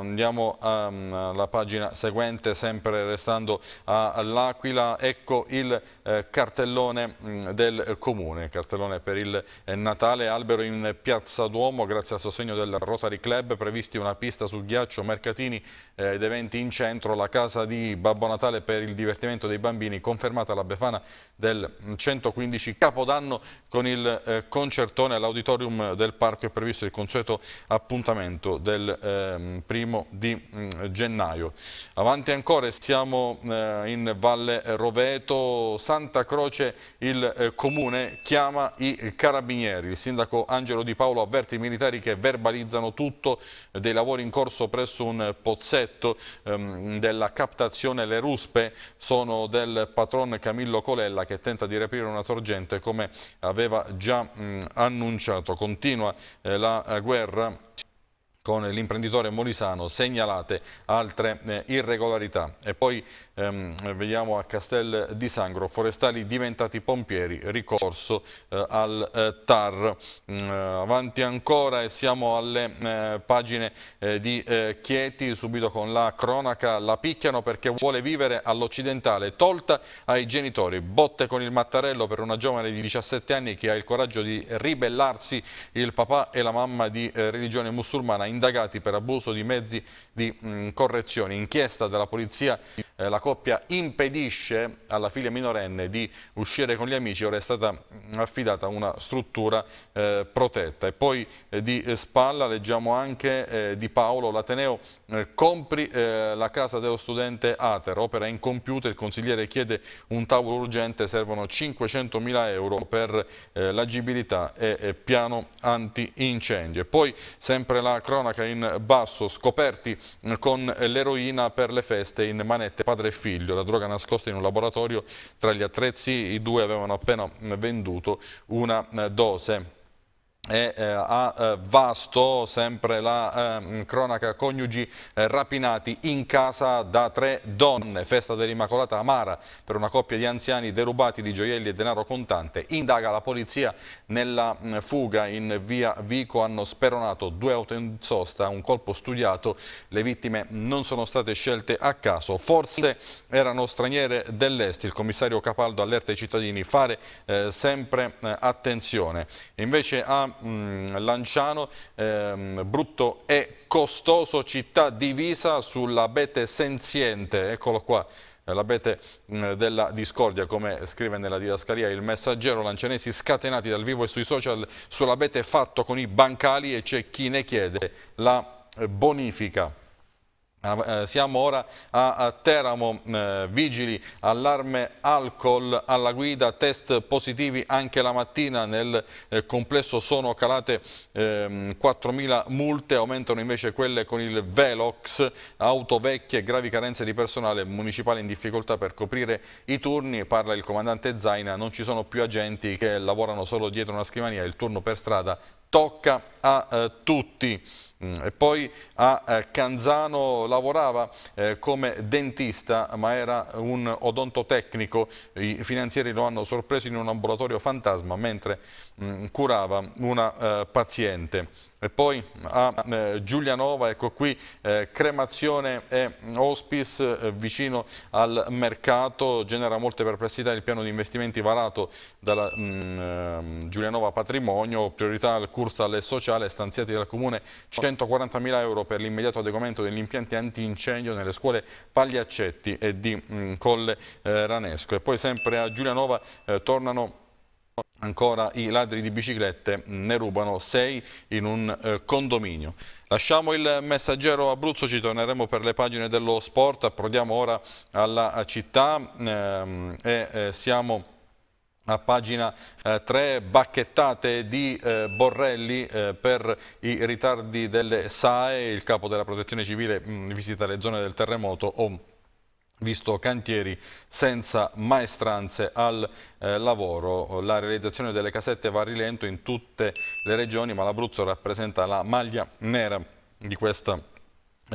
andiamo ehm, alla pagina seguente, sempre restando all'Aquila. Ecco il eh, cartellone mh, mm, del comune, cartellone per il eh, Natale, albero in Piazza Duomo, grazie al sostegno del Rotary Club, previsti una pista sul ghiaccio, mercatini eh, ed eventi in centro, la casa di Babbo Natale per il divertimento dei bambini, confermata la Befana del 115 Capodanno con il eh, concertone all'auditorium del parco, è previsto il consueto appuntamento del ehm, primo di mm, gennaio. Avanti ancora, siamo eh, in Valle Roveto, Santa Croce, il comune chiama i carabinieri, il sindaco Angelo Di Paolo avverte i militari che verbalizzano tutto dei lavori in corso scorso presso un pozzetto ehm, della captazione Le Ruspe sono del patron Camillo Colella che tenta di reperire una sorgente come aveva già mh, annunciato. Continua eh, la eh, guerra con l'imprenditore Molisano segnalate altre eh, irregolarità. E poi ehm, vediamo a Castel di Sangro, forestali diventati pompieri, ricorso eh, al eh, TAR. Mm, eh, avanti ancora e siamo alle eh, pagine eh, di Chieti, subito con la cronaca, la picchiano perché vuole vivere all'occidentale, tolta ai genitori, botte con il mattarello per una giovane di 17 anni che ha il coraggio di ribellarsi, il papà e la mamma di religione musulmana indagati per abuso di mezzi di mh, mm, correzione. Inchiesta della polizia, eh, la coppia impedisce alla figlia minorenne di uscire con gli amici, ora è stata mm, affidata una struttura eh, protetta. E poi eh, di spalla leggiamo anche eh, di Paolo, l'Ateneo eh, compri eh, la casa dello studente Ater, opera incompiuta, il consigliere chiede un tavolo urgente, servono 500.000 euro per l'agibilità e, e piano antincendio. E poi sempre la cronaca cronaca in basso, scoperti con l'eroina per le feste in manette padre e figlio, la droga nascosta in un laboratorio, tra gli attrezzi i due avevano appena venduto una dose e eh, a eh, Vasto sempre la eh, cronaca coniugi eh, rapinati in casa da tre donne festa dell'Immacolata Amara per una coppia di anziani derubati di gioielli e denaro contante indaga la polizia nella mh, mm, fuga in via Vico hanno speronato due auto in sosta un colpo studiato le vittime non sono state scelte a caso forse erano straniere dell'est il commissario Capaldo allerta i cittadini fare eh, sempre eh, attenzione invece a Mm, Lanciano, ehm, brutto e costoso, città divisa sull'abete senziente, eccolo qua eh, l'abete mm, della discordia, come scrive nella didascalia il messaggero lancianesi scatenati dal vivo e sui social sull'abete fatto con i bancali e c'è chi ne chiede la bonifica. Ah, eh, siamo ora a Teramo, eh, vigili allarme alcol alla guida, test positivi anche la mattina, nel eh, complesso sono calate 4.000 ehm, multe, aumentano invece quelle con il Velox, auto vecchie, gravi carenze di personale municipale in difficoltà per coprire i turni, parla il comandante Zaina, non ci sono più agenti che lavorano solo dietro una scrivania, il turno per strada tocca a tutti. Mm, e poi a eh, Canzano lavorava eh, come dentista ma era un odontotecnico, i finanzieri lo hanno sorpreso in un ambulatorio fantasma mentre mm, curava una eh, paziente. E poi a Giulianova, ecco qui, cremazione e hospice vicino al mercato, genera molte perplessità il piano di investimenti varato dalla mm, Giulianova Patrimonio, priorità al curso alle sociale stanziati dal comune 100 140.000 euro per l'immediato adeguamento degli impianti antincendio nelle scuole Pagliaccetti e di mh, mm, Colle eh, Ranesco. E poi sempre a Giulianova eh, tornano ancora i ladri di biciclette, mm, ne rubano sei in un eh, condominio. Lasciamo il messaggero Abruzzo, ci torneremo per le pagine dello sport, approdiamo ora alla città ehm, e eh, siamo a pagina 3 eh, bacchettate di eh, Borrelli eh, per i ritardi delle SAE, il capo della protezione civile mh, mm, visita le zone del terremoto o visto cantieri senza maestranze al eh, lavoro. La realizzazione delle casette va a rilento in tutte le regioni, ma l'Abruzzo rappresenta la maglia nera di questa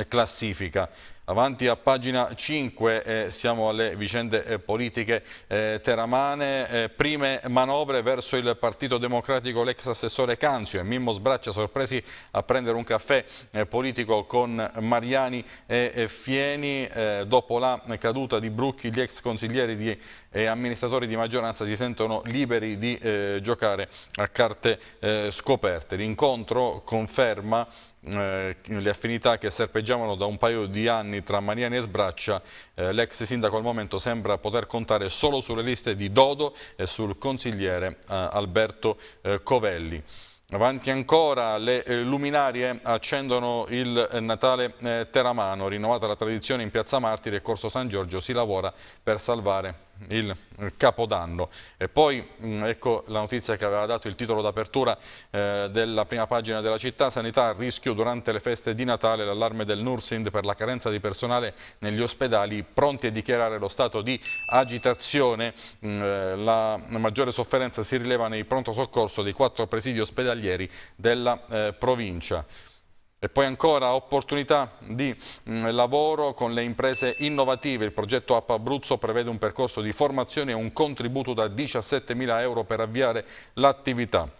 classifica. Avanti a pagina 5 eh, siamo alle vicende eh, politiche eh, teramane, eh, prime manovre verso il Partito Democratico l'ex assessore Canzio e Mimmo Sbraccia sorpresi a prendere un caffè eh, politico con Mariani e eh, Fieni. dopo la caduta di Brucchi gli ex consiglieri e amministratori di maggioranza si sentono liberi di giocare a carte scoperte. L'incontro conferma eh, le affinità che serpeggiavano da un paio di anni tra Mariani e Sbraccia, eh, l'ex sindaco al momento sembra poter contare solo sulle liste di Dodo e sul consigliere eh, Alberto eh, Covelli. Avanti ancora, le eh, luminarie accendono il eh, Natale eh, Teramano, rinnovata la tradizione in Piazza Martire e Corso San Giorgio si lavora per salvare il Capodanno. E poi mm, ecco la notizia che aveva dato il titolo d'apertura eh, della prima pagina della città, sanità a rischio durante le feste di Natale, l'allarme del Nursind per la carenza di personale negli ospedali, pronti a dichiarare lo stato di agitazione. Mm, eh, la maggiore sofferenza si rileva nei pronto soccorso dei quattro presidi ospedalieri della eh, provincia. E poi ancora opportunità di mm, lavoro con le imprese innovative. Il progetto App Abruzzo prevede un percorso di formazione e un contributo da 17.000 euro per avviare l'attività.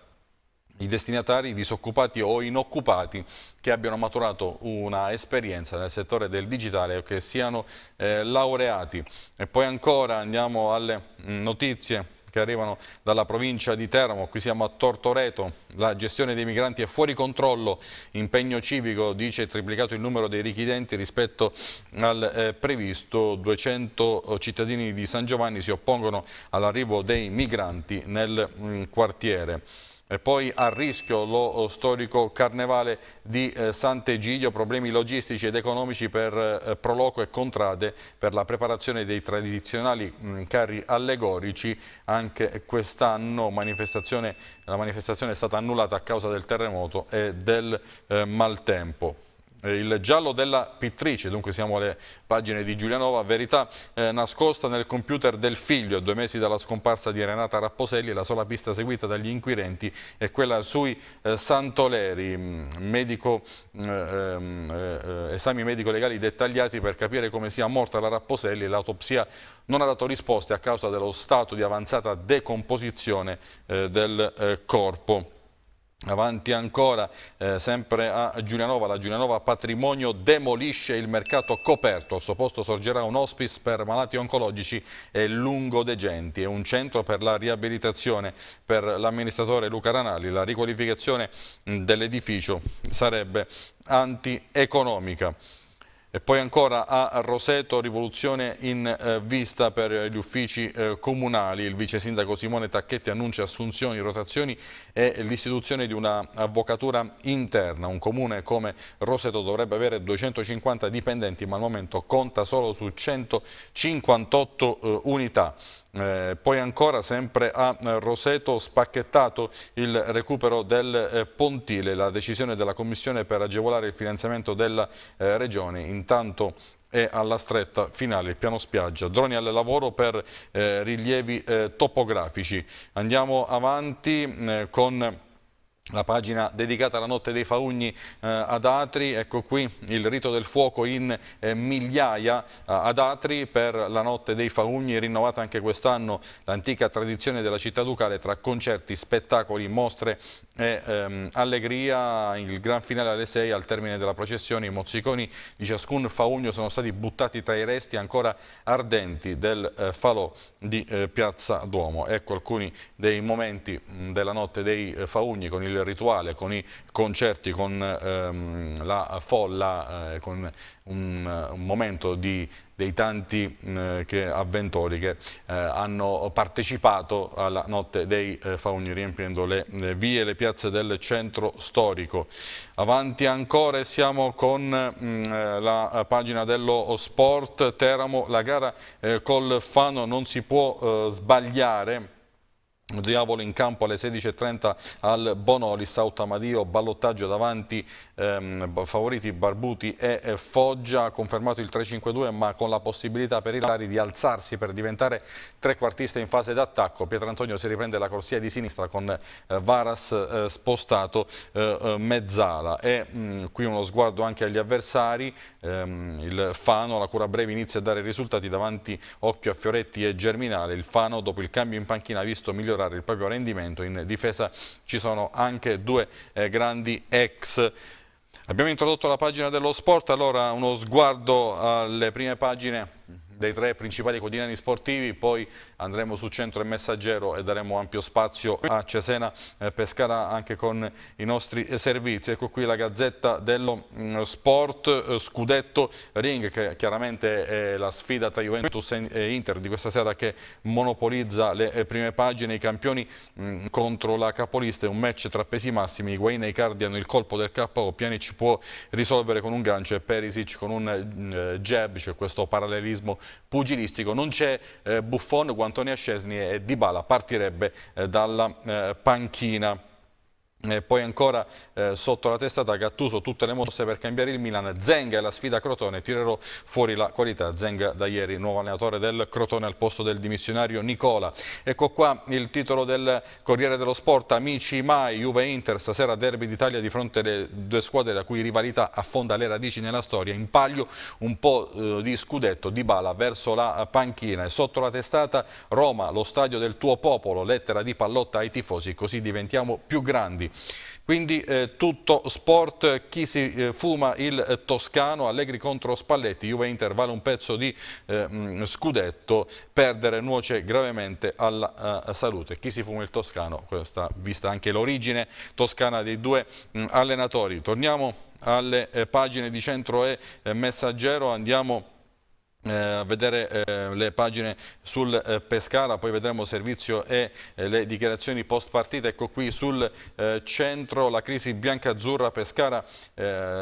I destinatari disoccupati o inoccupati che abbiano maturato una esperienza nel settore del digitale o che siano eh, laureati. E poi ancora andiamo alle mm, notizie che arrivano dalla provincia di Teramo. Qui siamo a Tortoreto, la gestione dei migranti è fuori controllo, impegno civico dice triplicato il numero dei richiedenti rispetto al eh, previsto, 200 cittadini di San Giovanni si oppongono all'arrivo dei migranti nel mh, mm, quartiere. E poi a rischio lo eh, storico carnevale di eh, Sant'Egidio, problemi logistici ed economici per eh, Proloco e Contrade per la preparazione dei tradizionali mm, carri allegorici. Anche quest'anno la manifestazione è stata annullata a causa del terremoto e del eh, maltempo. Eh, il giallo della pittrice, dunque siamo alle pagine di Giulianova, verità eh, nascosta nel computer del figlio, due mesi dalla scomparsa di Renata Rapposelli, la sola pista seguita dagli inquirenti è quella sui eh, Santoleri, mm, medico, mm, eh, mm, eh, eh, esami medico-legali dettagliati per capire come sia morta la Rapposelli, l'autopsia non ha dato risposte a causa dello stato di avanzata decomposizione del corpo. Avanti ancora, eh, sempre a Giulianova, la Giulianova Patrimonio demolisce il mercato coperto, al suo posto sorgerà un hospice per malati oncologici e lungodegenti e un centro per la riabilitazione. Per l'amministratore Luca Ranali la riqualificazione mm, dell'edificio sarebbe antieconomica. E poi ancora a Roseto, rivoluzione in eh, vista per gli uffici eh, comunali. Il vice sindaco Simone Tacchetti annuncia assunzioni, rotazioni e l'istituzione di una avvocatura interna. Un comune come Roseto dovrebbe avere 250 dipendenti, ma al momento conta solo su 158 eh, unità. Eh, poi ancora sempre a eh, Roseto spacchettato il recupero del eh, pontile, la decisione della Commissione per agevolare il finanziamento della eh, Regione. Intanto è alla stretta finale il piano spiaggia, droni al lavoro per eh, rilievi eh, topografici. Andiamo avanti con la pagina dedicata alla notte dei faugni eh, ad Atri, ecco qui il rito del fuoco in eh, migliaia eh, ad Atri per la notte dei faugni, rinnovata anche quest'anno l'antica tradizione della città ducale tra concerti, spettacoli, mostre e ehm, allegria, il gran finale alle 6 al termine della processione, i mozziconi di ciascun faugno sono stati buttati tra i resti ancora ardenti del eh, falò di eh, Piazza Duomo. Ecco alcuni dei momenti mh, della notte dei eh, faugni con il il rituale, con i concerti, con ehm, la folla, eh, con un, un momento di dei tanti eh, che avventori che eh, hanno partecipato alla notte dei eh, fauni riempiendo le, le vie e le piazze del centro storico. Avanti ancora e siamo con mh, mm, eh, la eh, pagina dello sport, Teramo, la gara eh, col Fano non si può sbagliare Diavolo in campo alle 16.30 al Bonoli, Sautamadio, ballottaggio davanti, ehm, favoriti Barbuti e Foggia, confermato il 3-5-2 ma con la possibilità per i Lari di alzarsi per diventare trequartista in fase d'attacco. Pietrantonio si riprende la corsia di sinistra con eh, Varas eh, spostato eh, eh mezzala e mh, mm, qui uno sguardo anche agli avversari, ehm, il Fano, la cura breve inizia a dare risultati davanti occhio a Fioretti e Germinale, il Fano dopo il cambio in panchina ha visto migliore migliorare il proprio rendimento. In difesa ci sono anche due eh, grandi ex. Abbiamo introdotto la pagina dello sport, allora uno sguardo alle prime pagine dei tre principali quotidiani sportivi, poi andremo su Centro e Messaggero e daremo ampio spazio a Cesena eh, Pescara anche con i nostri servizi. Ecco qui la Gazzetta dello mm, Sport, eh, Scudetto Ring, che chiaramente è la sfida tra Juventus e Inter di questa sera che monopolizza le eh, prime pagine, i campioni mm, contro la capolista, è un match tra pesi massimi, Higuain e Icardi hanno il colpo del KO, Pjanic può risolvere con un gancio e Perisic con un mm, jab, c'è cioè questo parallelismo pugilistico. Non c'è eh, Buffon, quanto Guantoni Scesni e Dybala partirebbe eh, dalla eh, panchina. E poi ancora eh, sotto la testata Gattuso tutte le mosse per cambiare il Milan, Zenga e la sfida Crotone, tirerò fuori la qualità, Zenga da ieri nuovo allenatore del Crotone al posto del dimissionario Nicola. Ecco qua il titolo del Corriere dello Sport, amici mai, Juve-Inter, stasera derby d'Italia di fronte alle due squadre la cui rivalità affonda le radici nella storia, in palio un po' eh, di scudetto di Bala verso la panchina e sotto la testata Roma, lo stadio del tuo popolo, lettera di pallotta ai tifosi, così diventiamo più grandi. Quindi eh, tutto sport, chi si eh, fuma il eh, Toscano, Allegri contro Spalletti, Juve-Inter vale un pezzo di eh, mh, mm, scudetto, perdere nuoce gravemente alla uh, salute. Chi si fuma il Toscano, questa vista anche l'origine toscana dei due mh, mm, allenatori. Torniamo alle eh, pagine di Centro e Messaggero, andiamo a eh, vedere eh, le pagine sul eh, Pescara, poi vedremo servizio e le dichiarazioni post partita. Ecco qui sul centro la crisi bianca-azzurra Pescara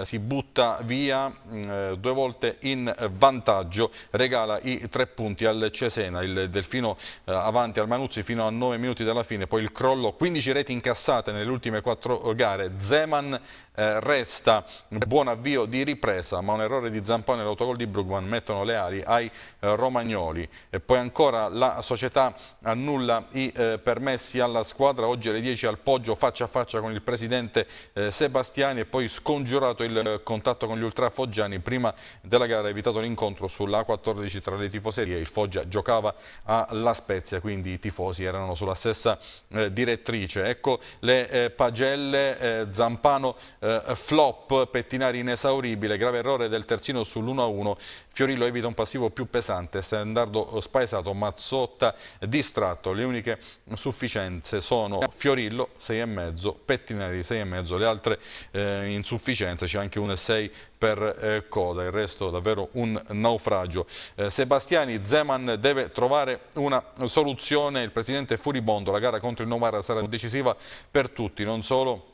si butta via mm, due volte in vantaggio, regala i tre punti al Cesena, il Delfino avanti al Manuzzi fino a 9 minuti dalla fine, poi il crollo, 15 reti incassate nelle ultime quattro gare, Zeman eh, resta buon avvio di ripresa, ma un errore di Zampone e l'autogol di Brugman mettono le ali ai eh, romagnoli. E poi ancora la società annulla i eh, permessi alla squadra, oggi alle 10 al Poggio faccia a faccia con il presidente eh, Sebastiani e poi scongiurato il eh, contatto con gli ultrafoggiani. Prima della gara evitato l'incontro sulla A14 tra le tifoserie, il Foggia giocava alla Spezia, quindi i tifosi erano sulla stessa eh, direttrice. Ecco le pagelle, Zampano eh, flop, pettinari inesauribile, grave errore del terzino sull'1-1, Fiorillo evita un passivo più pesante, Standardo spaesato, Mazzotta distratto, le uniche sufficienze sono Fiorillo 6,5, Pettinari 6,5, le altre eh, insufficienze, c'è anche un 6 per eh, Coda, il resto davvero un naufragio. Eh, Sebastiani, Zeman deve trovare una soluzione, il presidente è furibondo, la gara contro il Novara sarà decisiva per tutti, non solo per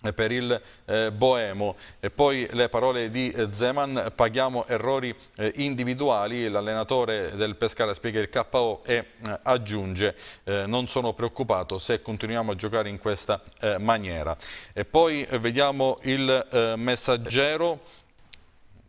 eh, per il eh, Boemo. E poi le parole di eh, Zeman, paghiamo errori eh, individuali, l'allenatore del Pescara spiega il KO e eh, aggiunge eh, non sono preoccupato se continuiamo a giocare in questa maniera. E poi vediamo il messaggero.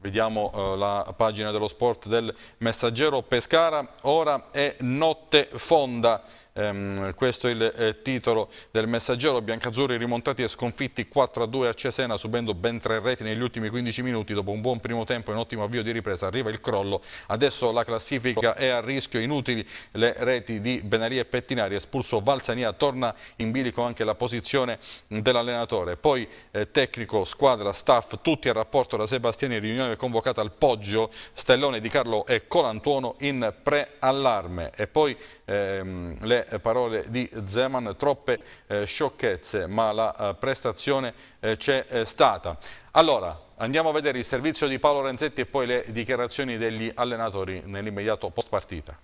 Vediamo la pagina dello sport del messaggero Pescara, ora è notte fonda, Ehm, questo è il eh, titolo del messaggero. Biancazzurri rimontati e sconfitti 4-2 a a Cesena subendo ben tre reti negli ultimi 15 minuti. Dopo un buon primo tempo e un ottimo avvio di ripresa arriva il crollo. Adesso la classifica è a rischio. Inutili le reti di Benaria e Pettinari. Espulso Valsania torna in bilico anche la posizione dell'allenatore. Poi eh, tecnico, squadra, staff, tutti a rapporto da Sebastiani. Riunione convocata al Poggio, Stellone di Carlo e Colantuono in preallarme. E poi ehm, le eh, parole di Zeman, troppe eh, sciocchezze, ma la eh, prestazione eh, c'è eh, stata. Allora, andiamo a vedere il servizio di Paolo Renzetti e poi le dichiarazioni degli allenatori nell'immediato post partita.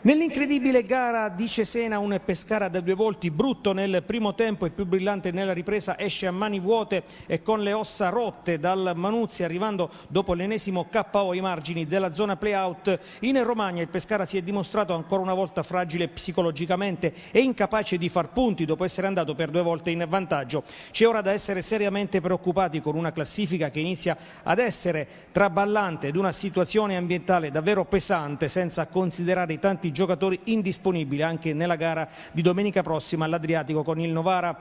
Nell'incredibile gara di Cesena un Pescara da due volti, brutto nel primo tempo e più brillante nella ripresa, esce a mani vuote e con le ossa rotte dal Manuzzi arrivando dopo l'ennesimo KO ai margini della zona playout. In Romagna il Pescara si è dimostrato ancora una volta fragile psicologicamente e incapace di far punti dopo essere andato per due volte in vantaggio. C'è ora da essere seriamente preoccupati con una classifica che inizia ad essere traballante ed una situazione ambientale davvero pesante senza considerare i tanti tanti giocatori indisponibili anche nella gara di domenica prossima all'Adriatico con il Novara.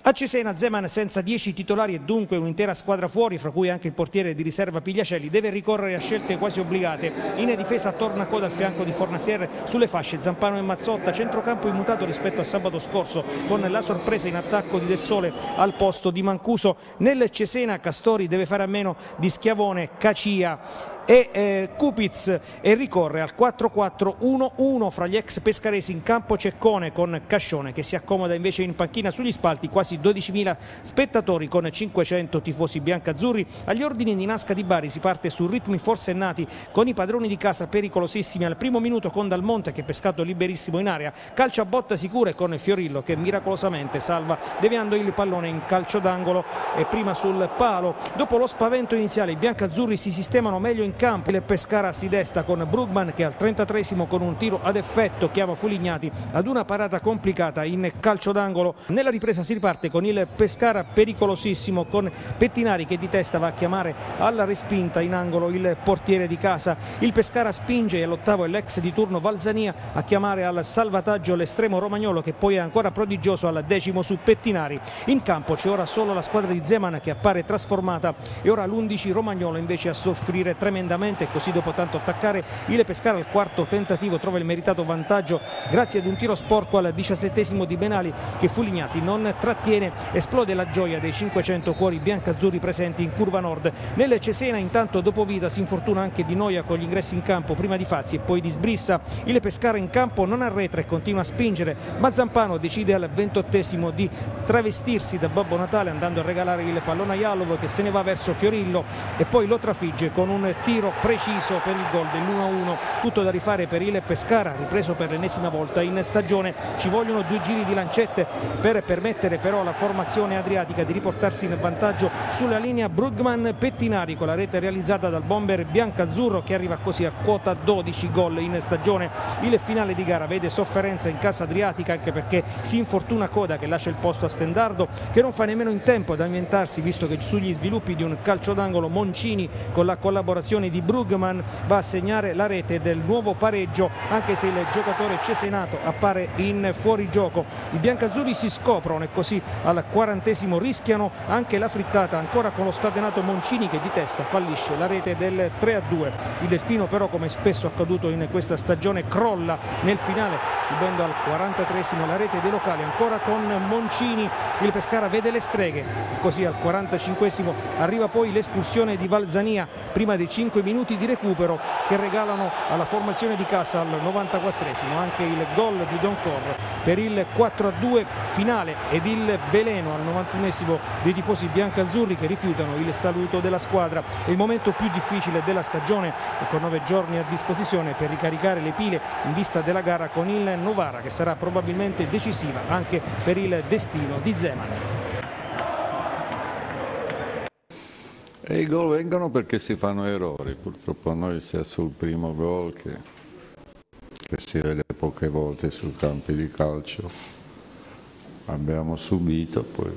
A Cesena Zeman senza 10 titolari e dunque un'intera squadra fuori, fra cui anche il portiere di riserva Pigliacelli, deve ricorrere a scelte quasi obbligate. In difesa torna a coda al fianco di Fornasier sulle fasce Zampano e Mazzotta, centrocampo immutato rispetto a sabato scorso con la sorpresa in attacco di Del Sole al posto di Mancuso. Nel Cesena Castori deve fare a meno di Schiavone, Cacia e eh, Kupiz e ricorre al 4-4-1-1 fra gli ex pescaresi in campo Ceccone con Cascione che si accomoda invece in panchina sugli spalti quasi 12.000 spettatori con 500 tifosi biancazzurri agli ordini di Nasca di Bari si parte su ritmi forsennati con i padroni di casa pericolosissimi al primo minuto con Dalmonte che è pescato liberissimo in area calcia botta sicura e con Fiorillo che miracolosamente salva deviando il pallone in calcio d'angolo e prima sul palo dopo lo spavento iniziale i biancazzurri si sistemano meglio in centrocampo. Il Pescara si desta con Brugman che al 33 con un tiro ad effetto chiama Fulignati ad una parata complicata in calcio d'angolo. Nella ripresa si riparte con il Pescara pericolosissimo con Pettinari che di testa va a chiamare alla respinta in angolo il portiere di casa. Il Pescara spinge e all'ottavo è l'ex di turno Valzania a chiamare al salvataggio l'estremo romagnolo che poi è ancora prodigioso al decimo su Pettinari. In campo c'è ora solo la squadra di Zeman che appare trasformata e ora l'11 romagnolo invece a soffrire tremendamente tremendamente e così dopo tanto attaccare il Pescara al quarto tentativo trova il meritato vantaggio grazie ad un tiro sporco al diciassettesimo di Benali che Fulignati non trattiene esplode la gioia dei 500 cuori biancazzurri presenti in curva nord nel Cesena intanto dopo Vita si infortuna anche Di Noia con gli ingressi in campo prima di Fazzi e poi di Sbrissa il Pescara in campo non arretra e continua a spingere ma Zampano decide al ventottesimo di travestirsi da Babbo Natale andando a regalare il pallone a Jalov che se ne va verso Fiorillo e poi lo trafigge con un tiro preciso per il gol dell'1-1 tutto da rifare per il Pescara ripreso per l'ennesima volta in stagione ci vogliono due giri di lancette per permettere però alla formazione adriatica di riportarsi in vantaggio sulla linea Brugman-Pettinari con la rete realizzata dal bomber biancazzurro che arriva così a quota 12 gol in stagione il finale di gara vede sofferenza in casa adriatica anche perché si infortuna Coda che lascia il posto a Stendardo che non fa nemmeno in tempo ad ambientarsi visto che sugli sviluppi di un calcio d'angolo Moncini con la collaborazione azioni di Brugman va a segnare la rete del nuovo pareggio anche se il giocatore cesenato appare in fuorigioco. I biancazzurri si scoprono e così al quarantesimo rischiano anche la frittata ancora con lo scatenato Moncini che di testa fallisce la rete del 3 a 2. Il Delfino però come spesso accaduto in questa stagione crolla nel finale subendo al 43esimo la rete dei locali ancora con Moncini. Il Pescara vede le streghe e così al 45esimo arriva poi l'espulsione di Valzania prima dei 5 5 minuti di recupero che regalano alla formazione di casa al 94esimo anche il gol di Don Corre per il 4-2 finale ed il veleno al 91esimo dei tifosi biancazzurri che rifiutano il saluto della squadra. il momento più difficile della stagione con 9 giorni a disposizione per ricaricare le pile in vista della gara con il Novara che sarà probabilmente decisiva anche per il destino di Zeman. E i gol vengono perché si fanno errori, purtroppo noi sia sul primo gol che, che si vede poche volte sul campi di calcio abbiamo subito, poi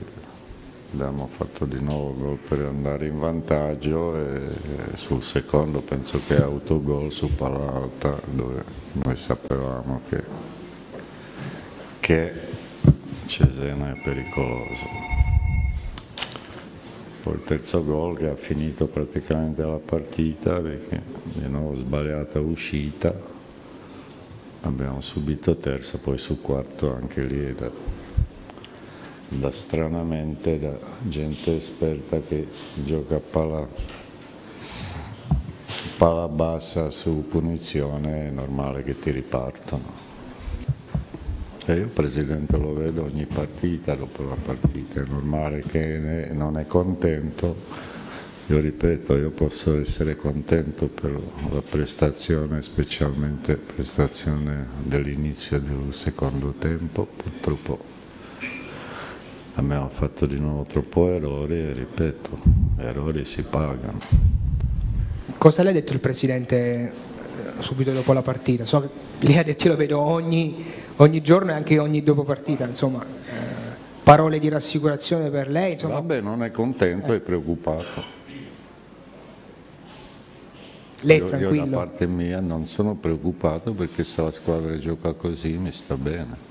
abbiamo fatto di nuovo gol per andare in vantaggio e sul secondo penso che è autogol su palla alta dove noi sapevamo che, che Cesena è pericoloso poi il terzo gol che ha finito praticamente la partita perché di nuovo sbagliata uscita abbiamo subito terzo poi su quarto anche lì era da stranamente da gente esperta che gioca a pala, pala bassa su punizione è normale che ti ripartano cioè io Presidente lo vedo ogni partita, dopo la partita è normale che ne, non è contento, io ripeto, io posso essere contento per la prestazione, specialmente prestazione dell'inizio del secondo tempo, purtroppo abbiamo fatto di nuovo troppo errori e ripeto, errori si pagano. Cosa le ha detto il Presidente eh, subito dopo la partita? So che lei ha detto io lo vedo ogni ogni giorno e anche ogni dopo partita, insomma, eh, parole di rassicurazione per lei. Insomma... Vabbè, non è contento, eh. è preoccupato. Lei io, tranquillo. Io da parte mia non sono preoccupato perché se la squadra gioca così mi sta bene.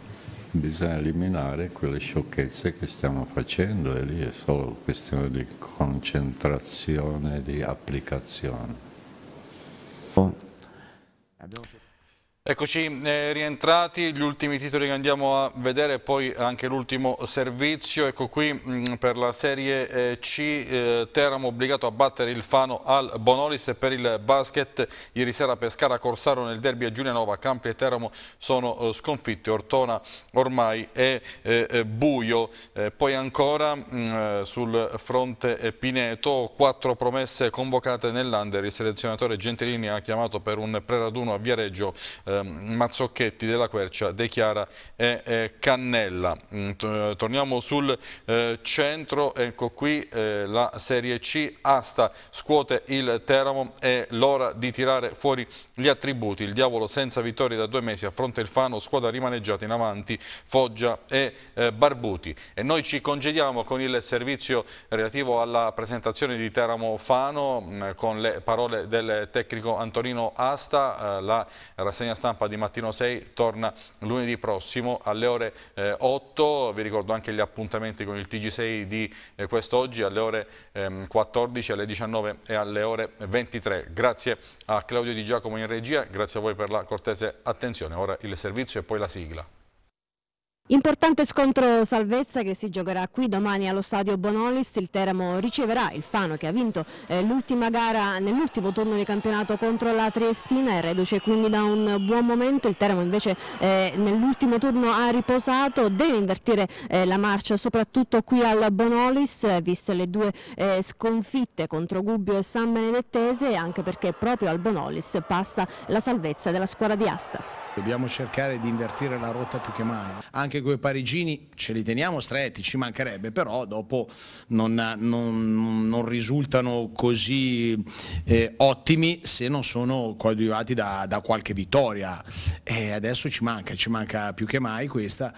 Bisogna eliminare quelle sciocchezze che stiamo facendo e lì è solo questione di concentrazione, di applicazione. Oh. Eccoci eh, rientrati, gli ultimi titoli che andiamo a vedere e poi anche l'ultimo servizio. Ecco qui mh, mm, per la Serie eh, C eh, Teramo obbligato a battere il Fano al Bonolis e per il basket ieri sera Pescara Corsaro nel derby a Giulianova. Campi e Teramo sono eh, sconfitti, Ortona ormai è eh, eh, buio. poi ancora mh, mm, sul fronte Pineto, quattro promesse convocate nell'Under. Il selezionatore Gentilini ha chiamato per un preraduno a Viareggio Ehm, Mazzocchetti della Quercia, De Chiara e Cannella. Mm, torniamo sul eh, centro, ecco qui eh, la Serie C, Asta scuote il Teramo, è l'ora di tirare fuori gli attributi, il diavolo senza vittorie da due mesi affronta il Fano, squadra rimaneggiata in avanti, Foggia e eh, Barbuti. E noi ci congediamo con il servizio relativo alla presentazione di Teramo Fano mm, con le parole del tecnico Antonino Asta, la rassegna stampa di Mattino 6 torna lunedì prossimo alle ore 8, eh, vi ricordo anche gli appuntamenti con il TG6 di eh, quest'oggi alle ore 14, ehm, alle 19 e alle ore 23. Grazie a Claudio Di Giacomo in regia, grazie a voi per la cortese attenzione. Ora il servizio e poi la sigla. Importante scontro salvezza che si giocherà qui domani allo stadio Bonolis, il Teramo riceverà il Fano che ha vinto eh, l'ultima gara nell'ultimo turno di campionato contro la Triestina, e reduce quindi da un buon momento, il Teramo invece eh, nell'ultimo turno ha riposato, deve invertire eh, la marcia soprattutto qui al Bonolis, viste le due sconfitte contro Gubbio e San Benedettese, anche perché proprio al Bonolis passa la salvezza della squadra di Asta. Dobbiamo cercare di invertire la rotta più che mai. Anche quei parigini ce li teniamo stretti, ci mancherebbe, però dopo non, non, non risultano così eh, ottimi se non sono coadiuvati da, da qualche vittoria. E adesso ci manca, ci manca più che mai questa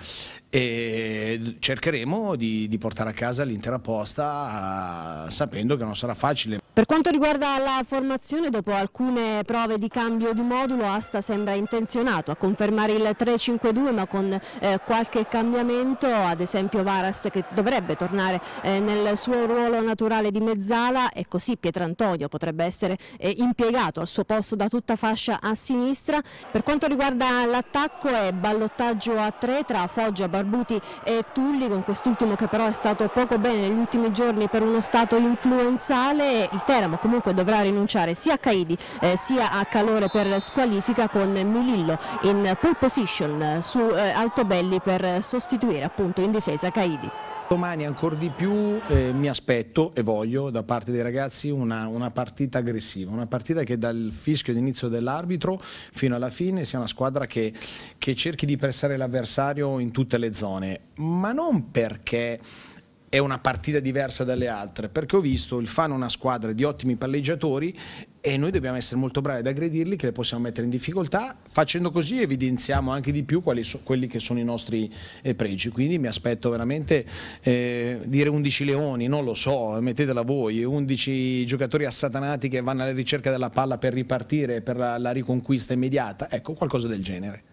e cercheremo di, di portare a casa l'intera posta eh, sapendo che non sarà facile. Per quanto riguarda la formazione, dopo alcune prove di cambio di modulo, Asta sembra intenzionato a confermare il 3-5-2 ma con eh, qualche cambiamento, ad esempio Varas che dovrebbe tornare eh, nel suo ruolo naturale di mezzala e così Pietrantonio potrebbe essere eh, impiegato al suo posto da tutta fascia a sinistra. Per quanto riguarda l'attacco è ballottaggio a tre tra Foggia, Barbuti e Tulli, con quest'ultimo che però è stato poco bene negli ultimi giorni per uno stato influenzale Il Teramo comunque dovrà rinunciare sia a Caidi eh, sia a Calore per squalifica con Milillo in pole position eh, su eh, Altobelli per sostituire appunto in difesa Caidi. Domani ancora di più eh, mi aspetto e voglio da parte dei ragazzi una, una partita aggressiva, una partita che dal fischio d'inizio dell'arbitro fino alla fine sia una squadra che, che cerchi di pressare l'avversario in tutte le zone, ma non perché è una partita diversa dalle altre, perché ho visto il Fano una squadra di ottimi palleggiatori e noi dobbiamo essere molto bravi ad aggredirli, che le possiamo mettere in difficoltà, facendo così evidenziamo anche di più so, quelli che sono i nostri eh, pregi, quindi mi aspetto veramente eh, dire 11 leoni, non lo so, mettetela voi, 11 giocatori assatanati che vanno alla ricerca della palla per ripartire, per la, la riconquista immediata, ecco qualcosa del genere.